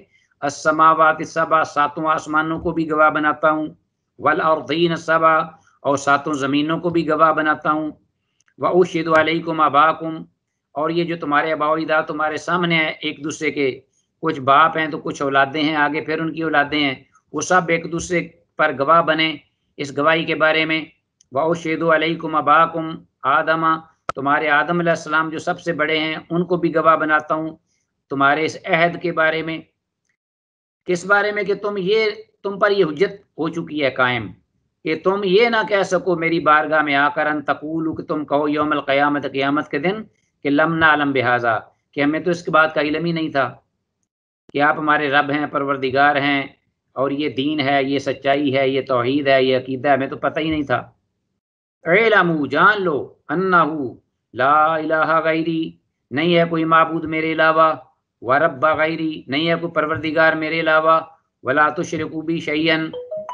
असमावात सबा सातों आसमानों को भी गवाह बनाता हूँ वल और दीन सबा और सातों ज़मीनों को भी गवाह बनाता हूँ व वालकुम अबाकुम और ये जो तुम्हारे अबाउदा तुम्हारे सामने हैं एक दूसरे के कुछ बाप हैं तो कुछ औलादे हैं आगे फिर उनकी औलादे हैं वो सब एक दूसरे पर गवाह बने इस गवाही के बारे में उशद वालकुम अबाकुम आदमा तुम्हारे आदम जो सबसे बड़े हैं उनको भी गवाह बनाता हूँ तुम्हारे इस अहद के बारे में किस बारे में कि तुम ये तुम पर यह हजत हो चुकी है कायम कि तुम ये ना कह सको मेरी बारगाह में आकर अंतकूल कि तुम कहो योम क़यामत क़यामत के दिन कि लम ना आलम बिहाजा कि हमें तो इसके बाद का इलम ही नहीं था कि आप हमारे रब हैं परवरदिगार हैं और ये दीन है ये सच्चाई है ये तोहद है ये अकीदा है हमें तो पता ही नहीं था एलामू जान लो अन्ना ला इलाहा गैरी नहीं है कोई मबूद मेरे अलावा वरब गैरी नहीं है कोई परवरदिगार मेरे अलावा वला तो शरकूबी शैन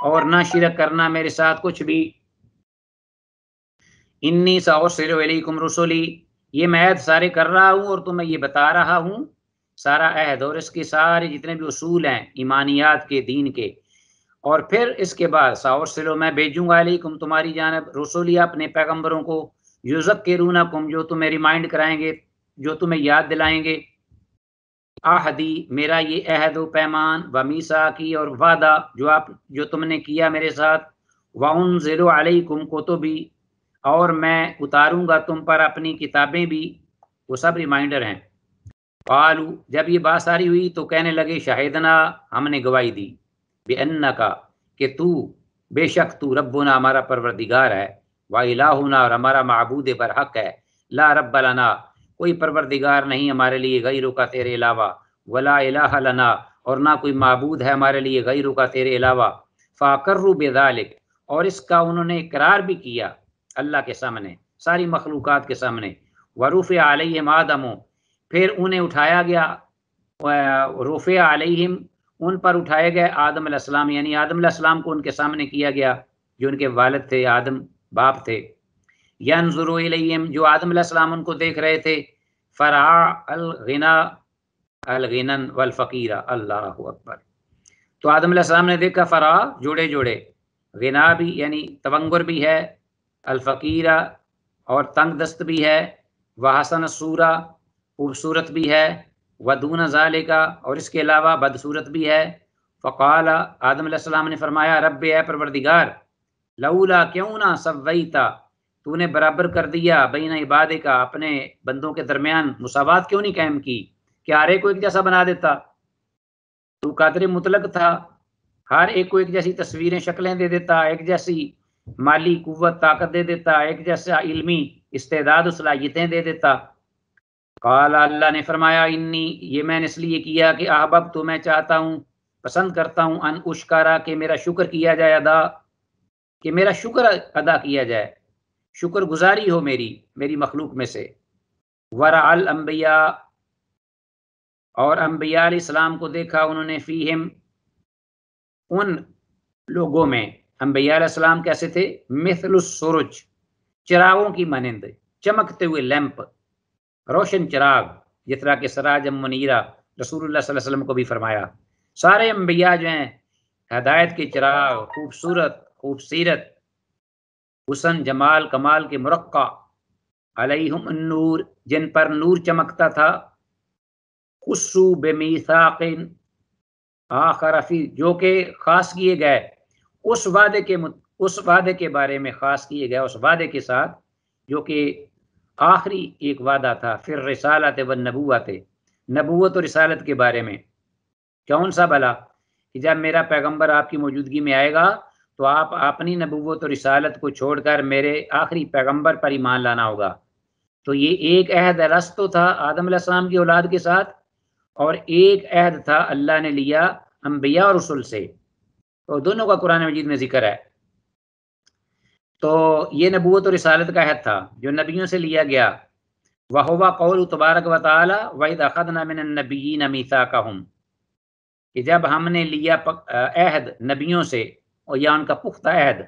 और ना शिरक करना मेरे साथ कुछ भी इन्नी साउसम रसोली ये मैं अहद सारे कर रहा हूँ और तुम्हें ये बता रहा हूँ सारा अहद और इसके सारे जितने भी असूल हैं ईमानियात के दीन के और फिर इसके बाद सावर सिलो मैं भेजूंगा अलीकुम तुम्हारी जानब रसोली अपने पैगम्बरों को युजक के रूना कुम जो तुम्हें रिमाइंड कराएंगे जो तुम्हें याद दिलाएंगे आहदी मेरा ये अहद पैमान व मीसा की और वादा जो आप जो तुमने किया मेरे साथ वाउन ज़िलो अलैकुम भी और मैं उतारूंगा तुम पर अपनी किताबें भी वो सब रिमाइंडर हैं पालू जब ये बात सारी हुई तो कहने लगे शाहिदना हमने गवाही दी बेअन्ना का कि तू बेशक तू रबना हमारा परवरदिगार है व इलाहुना और हमारा महबूद बरहक है ला रब्बलाना कोई परवरदिगार नहीं हमारे लिए गई का तेरे अलावा वला इलाह लना और ना कोई मबूद है हमारे लिए गई का तेरे अलावा फ़ाकर्रु बेदालिक और इसका उन्होंने इकरार भी किया अल्लाह के सामने सारी मखलूक के सामने वरूफ़ आलिम आदमो फिर उन्हें उठाया गया रूफ़ आलिम उन पर उठाए गए आदम आदम यानी आदम को उनके सामने किया गया जो उनके वालद थे आदम बाप थे यनजुरुम जो आदम सलाम उनको देख रहे थे फ़रा अलगिना अलगिनन वलफ़कीरा अल्लाह अकबर तो आदम सलाम ने देखा फ़रा जुड़े जुड़े गना भी यानी तवंगुर भी है अलफ़ीर और तंग दस्त भी है व हसन सूरा खूबसूरत भी है वदून का और इसके अलावा बदसूरत भी है फ़काल आदम सलाम ने फरमाया रब ए परवरदिगार लऊला क्यों ना सवैता तूने बराबर कर दिया ना इबादे का अपने बंदों के दरमियान मुसावत क्यों नहीं कायम की कि हर एक को एक जैसा बना देता तू कादर मुतलक था हर एक को एक जैसी तस्वीरें शक्लें दे देता एक जैसी माली कुत ताकत दे देता एक जैसा इलमी इस्तेदाद सलाहियतें दे देता काला अल्लाह ने फरमाया इन्नी ये मैंने इसलिए किया कि आहबब तो मैं चाहता हूँ पसंद करता हूँ अन उशकारा कि मेरा शुक्र किया जाए अदा कि मेरा शुक्र अदा किया जाए शुक्र गुजारी हो मेरी मेरी मखलूक में से वरा अम्बिया और अम्बिया इस्लाम को देखा उन्होंने हिम उन लोगों में अम्बिया इस्लाम कैसे थे मिसलसुरज चिरागों की मानंद चमकते हुए लैंप रोशन चिराग जिस तरह के सराज मुनीरा रसूलुल्लाह सल्लल्लाहु अलैहि वसल्लम को भी फरमाया सारे अम्बिया जो हैं हदायत के चिराग खूबसूरत खूबसूरत हुसन जमाल कमाल के मुरक्का अलैहम नूर जिन पर नूर चमकता था खुसू बेमीसाकिन आखरफी जो के खास किए गए उस वादे के उस वादे के बारे में खास किए गए उस वादे के साथ जो कि आखिरी एक वादा था फिर रसालत व नबूत नबूत और रिसालत के बारे में कौन सा भला कि जब मेरा पैगंबर आपकी मौजूदगी में आएगा तो आप अपनी नबूत और रिसालत को छोड़कर मेरे आखिरी पैगम्बर पर ईमान लाना होगा तो ये एक अहद रस तो था आदम आदम्लाम की औलाद के साथ और एक अहद था अल्लाह ने लिया अम्बिया और रसुल से तो दोनों का कुरान मजीद में जिक्र है तो ये नबूत और रिसालत का अहद था जो नबियों से लिया गया वह कौल तबारक वाली वही अखद नबी नबीन का हम कि जब हमने लिया अहद नबियों से और या उनका पुख्ता अहद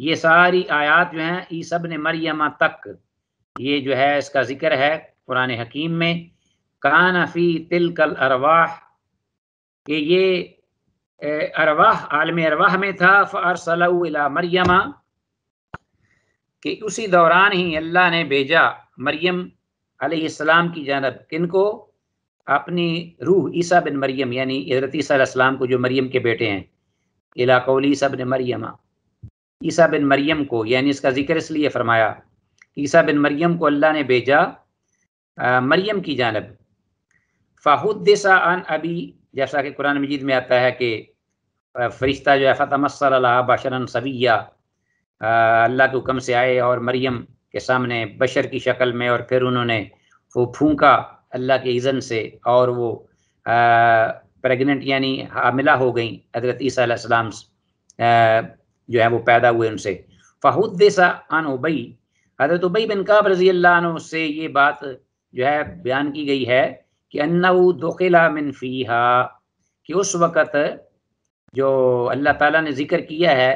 ये सारी आयात जो हैं ईसब ने मरियमा तक ये जो है इसका जिक्र है कुरान हकीम में कानफ़ी तिलकल अरवाह कि ये अरवाह आलम अरवाह में था फ़ारसला मरियमा कि उसी दौरान ही अल्लाह ने भेजा मरियम अलैहिस्सलाम की जानब किनको अपनी रूह ईसा बिन मरियम यानी हजरत ईसा को जो मरियम के बेटे हैं इला ईसा बिन मरियमा ईसा बिन मरियम को यानी इसका जिक्र इसलिए फरमाया ईसा बिन मरियम को अल्लाह ने भेजा मरियम की जानब फ़ाहुद्दसा अन अभी जैसा कि कुरान मजीद में आता है कि फरिश्ता जो है फ़तमसल बशरन सविया अल्लाह के हुक्म से आए और मरियम के सामने बशर की शक्ल में और फिर उन्होंने वो फूका अल्लाह के इज़न से और वो आ, प्रेग्नेंट यानी हामिला हो गई हजरत ईसीम जो है वो पैदा हुए उनसे फ़ाहुद्दसा अन उबई हजरत उबई बिन काब रजी से ये बात जो है बयान की गई है कि अन्ना मिन फ़ीहा कि उस वक़्त जो अल्लाह ताला ने ज़िक्र किया है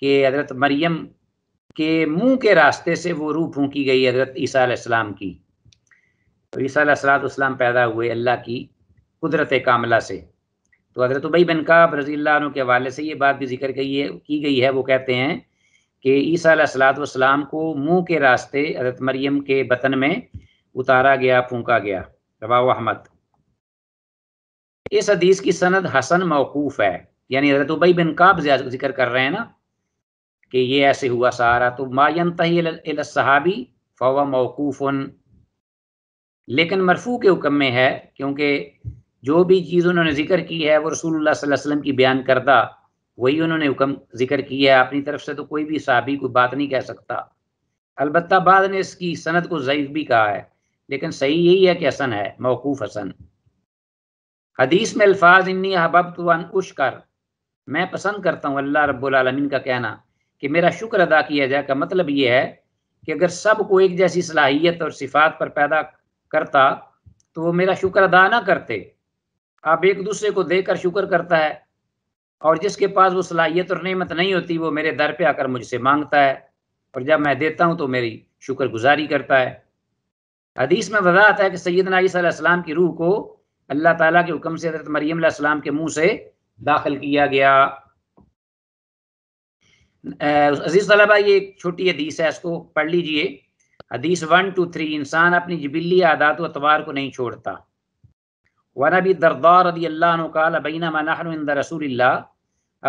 कि हज़रत मरियम के मुंह के रास्ते से वो रूह फूकी गई हज़रत ईसा की तो ईसा पैदा हुए अल्लाह की कुदरत कामला से तो हज़रत उबई बिन काब रजी के हवाले से ये बात भी जिक्र की है की गई है वो कहते हैं कि ईसा सलाम को मुंह के रास्ते हज़रत मरियम के बतन में उतारा गया फूका गया रवा अहमद इस हदीस की सनद हसन मौकूफ़ है यानी हज़रत उबई बिन काब जिक्र कर रहे हैं ना कि ये ऐसे हुआ सारा तो मायन तहीबी फ़वा मौकूफ़ लेकिन मरफू के हुक्म में है क्योंकि जो भी चीज़ उन्होंने जिक्र की है वो रसूलुल्लाह सल्लल्लाहु अलैहि वसल्लम की बयान करता वही उन्होंने हुक्म जिक्र किया है अपनी तरफ से तो कोई भी सहाबी कोई बात नहीं कह सकता अलबत् बाद ने इसकी सनत को ज़यीफ भी कहा है लेकिन सही यही है कि हसन है मौकूफ़ हसन हदीस में अल्फाज इन्नी अहबब तुन उश कर मैं पसंद करता हूँ अल्लाह रब्लमिन का कहना कि मेरा शुक्र अदा किया जाए का मतलब ये है कि अगर सब को एक जैसी सलाहियत और सिफात पर पैदा करता तो वो मेरा शुक्र अदा ना करते आप एक दूसरे को देकर शुक्र करता है और जिसके पास वो सलाहियत और नमत नहीं होती वो मेरे दर पे आकर मुझसे मांगता है और जब मैं देता हूँ तो मेरी शुक्रगुजारी करता है हदीस में आता है कि सैदना की रूह को अल्लाह ताला के हुक्म से हजरत मरीम सलाम के मुंह से दाखिल किया गया अजीज भाई ये एक छोटी हदीस है इसको पढ़ लीजिए हदीस वन टू थ्री इंसान अपनी जबिली आदात व अतवार को नहीं छोड़ता وعن ابي दरदार रजी अल्लाह बीना मनाहन रसूल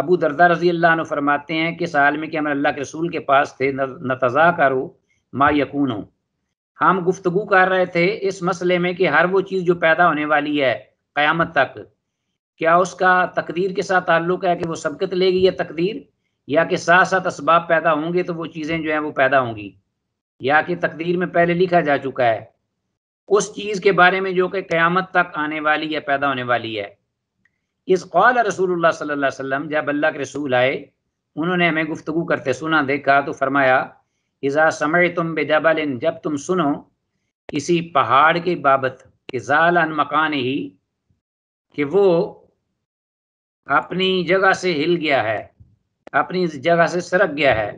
अबू दरदार रजी अल्लाह फरमाते हैं कि साल में कि हम अल्लाह के रसूल के पास थे नतज़ा करो मा यकून हो हम गुफ्तु कर रहे थे इस मसले में कि हर वो चीज़ जो पैदा होने वाली है क्यामत तक क्या उसका तकदीर के साथ ताल्लुक है कि वो सबकत लेगी या तकदीर या कि साथ साथ इसबाब पैदा होंगे तो वो चीज़ें जो हैं वो पैदा होंगी या कि तकदीर में पहले लिखा जा चुका है उस चीज के बारे में जो कि क्यामत तक आने वाली या पैदा होने वाली है इस कौल रसूल सल्लाम जब अल्लाह के रसूल आए उन्होंने हमें गुफ्तु करते सुना देखा तो फरमाया इज़ा समय तुम बेजबल जब तुम सुनो किसी पहाड़ के बाबत इज़ाल मकान ही कि वो अपनी जगह से हिल गया है अपनी जगह से सरक गया है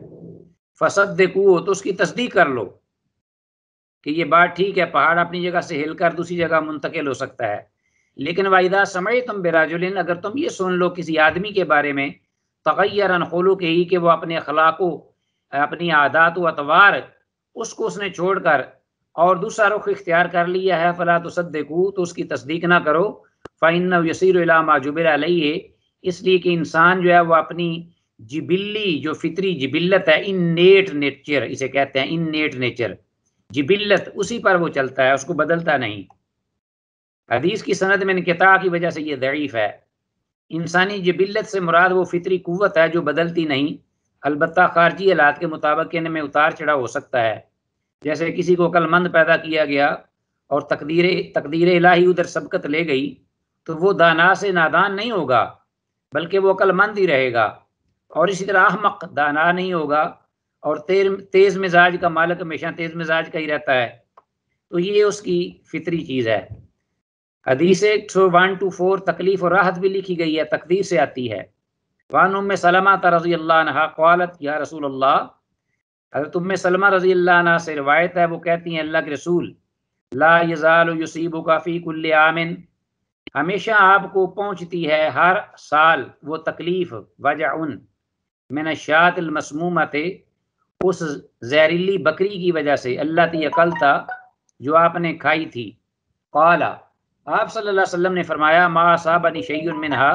फसद देखो तो उसकी तस्दीक कर लो कि ये बात ठीक है पहाड़ अपनी जगह से हिलकर दूसरी जगह मुंतकिल हो सकता है लेकिन वाहिदा समय तुम बेराजुलिन अगर तुम ये सुन लो किसी आदमी के बारे में तगैर अनखोलू के ही कि वो अपने अखलाको अपनी आदात व अतवार उसको उसने छोड़कर और दूसरा रुख इख्तियार कर लिया है फला तो सदकू तो उसकी तस्दीक ना करो फ़ाइन यसीर जुबिर अलैये इसलिए कि इंसान जो है वह अपनी जिबिल्ली जो फितरी जिबिल्लत है इन नेट नेचर इसे कहते हैं इन नेट नेचर जिबिल्लत उसी पर वो चलता है उसको बदलता नहीं हदीस की सनद में इनकता की वजह से ये दरीफ है इंसानी जबिलत से मुराद वो फितरी कुत है जो बदलती नहीं अलबत् खारजी हालात के मुताबिक इनमें उतार चढ़ाव हो सकता है जैसे किसी को कलमंद पैदा किया गया और तकदीर तकदीर इलाही उधर सबकत ले गई तो वो दाना से नादान नहीं होगा बल्कि वो अक्लमंद ही रहेगा और इसी तरह अहमक दाना नहीं होगा और तेज तेज मिजाज का मालिक हमेशा तेज मिजाज का ही रहता है तो ये उसकी फितरी चीज़ है हदीस एक सौ वन टू फोर तकलीफ और राहत भी लिखी गई है तकदीर से आती है वन उम सलमा रजी अल्लाह कौलत या रसूल अल्लाह हजरत उम सलमा रजी अल्लाह से रवायत है वो कहती हैं अल्लाह के रसूल ला यजाल युसीबु काफ़ी कुल्ल आमिन हमेशा आपको पहुंचती है हर साल वो तकलीफ़ वजह उन मैंने शात मसमूमत उस जहरीली बकरी की वजह से अल्लाह था जो आपने खाई थी काला आप सल्लल्लाहु अलैहि वसल्लम ने फरमाया मा साबनी शैन मिनहा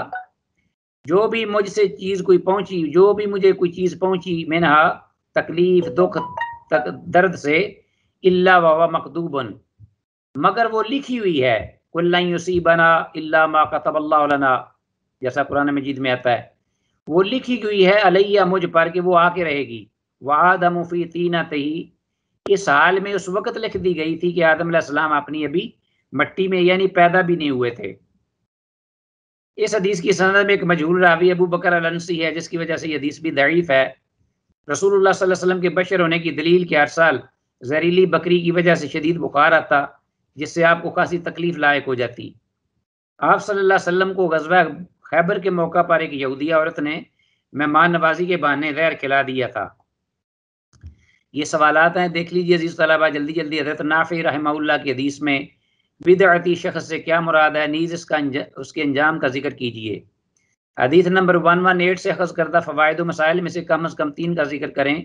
जो भी मुझसे चीज़ कोई पहुंची जो भी मुझे कोई चीज़ पहुंची मिनहा तकलीफ दुख तक दर्द से इल्ला वावा मकदूबन मगर वो लिखी हुई है बना इल्ला मा कतबल्ला जैसा कुरान मजीद में आता है वो लिखी हुई है अलैया मुझ पर कि वो आके रहेगी व आदम फ़ी तही इस हाल में उस वक़्त लिख दी गई थी कि आदम सलाम अपनी अभी मट्टी में यानी पैदा भी नहीं हुए थे इस हदीस की सनद में एक मजहूर रावी अबू बकर अलंसी है जिसकी वजह से यह हदीस भी दरीफ है रसूलुल्लाह सल्लल्लाहु अलैहि वसल्लम के बशर होने की दलील के हर साल जहरीली बकरी की वजह से शदीद बुखार आता जिससे आपको खासी तकलीफ लायक हो जाती आप सल्ला अलैहि को गजबा खैबर के मौका पर एक यहूदिया औरत ने मेहमान नवाजी के बहाने गैर खिला दिया था ये सवाल हैं देख लीजिए अजीज़ तलाबा जल्दी जल्दी हजरत नाफ़ी रहमल्ला की हदीस में बिदअती शख्स से क्या मुराद है नीज़ इसका उसके अंजाम का जिक्र कीजिए हदीस नंबर वन वन एट से अखज़ करदा फ़वाद मसाइल में से कम अज़ कम तीन का जिक्र करें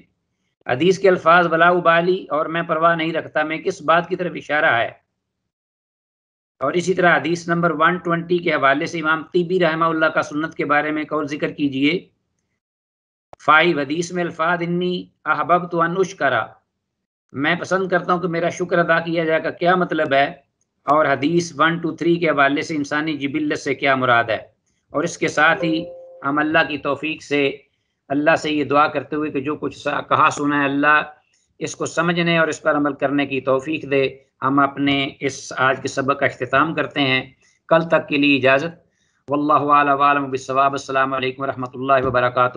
हदीस के अल्फाज बला उबाली और मैं परवाह नहीं रखता मैं किस बात की तरफ इशारा है और इसी तरह हदीस नंबर वन ट्वेंटी के हवाले से इमाम तीबी रहमा का सुन्नत के बारे में कौल जिक्र कीजिए फाइव हदीस में अल्फाज इन्नी अहबब तो अनुश करा मैं पसंद करता हूँ कि मेरा शुक्र अदा किया जाएगा क्या मतलब है और हदीस वन टू थ्री के हवाले से इंसानी जबिलत से क्या मुराद है और इसके साथ ही हम अल्लाह की तोफीक से अल्लाह से ये दुआ करते हुए कि जो कुछ कहा सुना है अल्लाह इसको समझने और इस पर अमल करने की तोफीक दे हम अपने इस आज के सबक का अख्ताम करते हैं कल तक के लिए इजाज़त वल्लम बसवाब अल्लाम वरहमल वर्का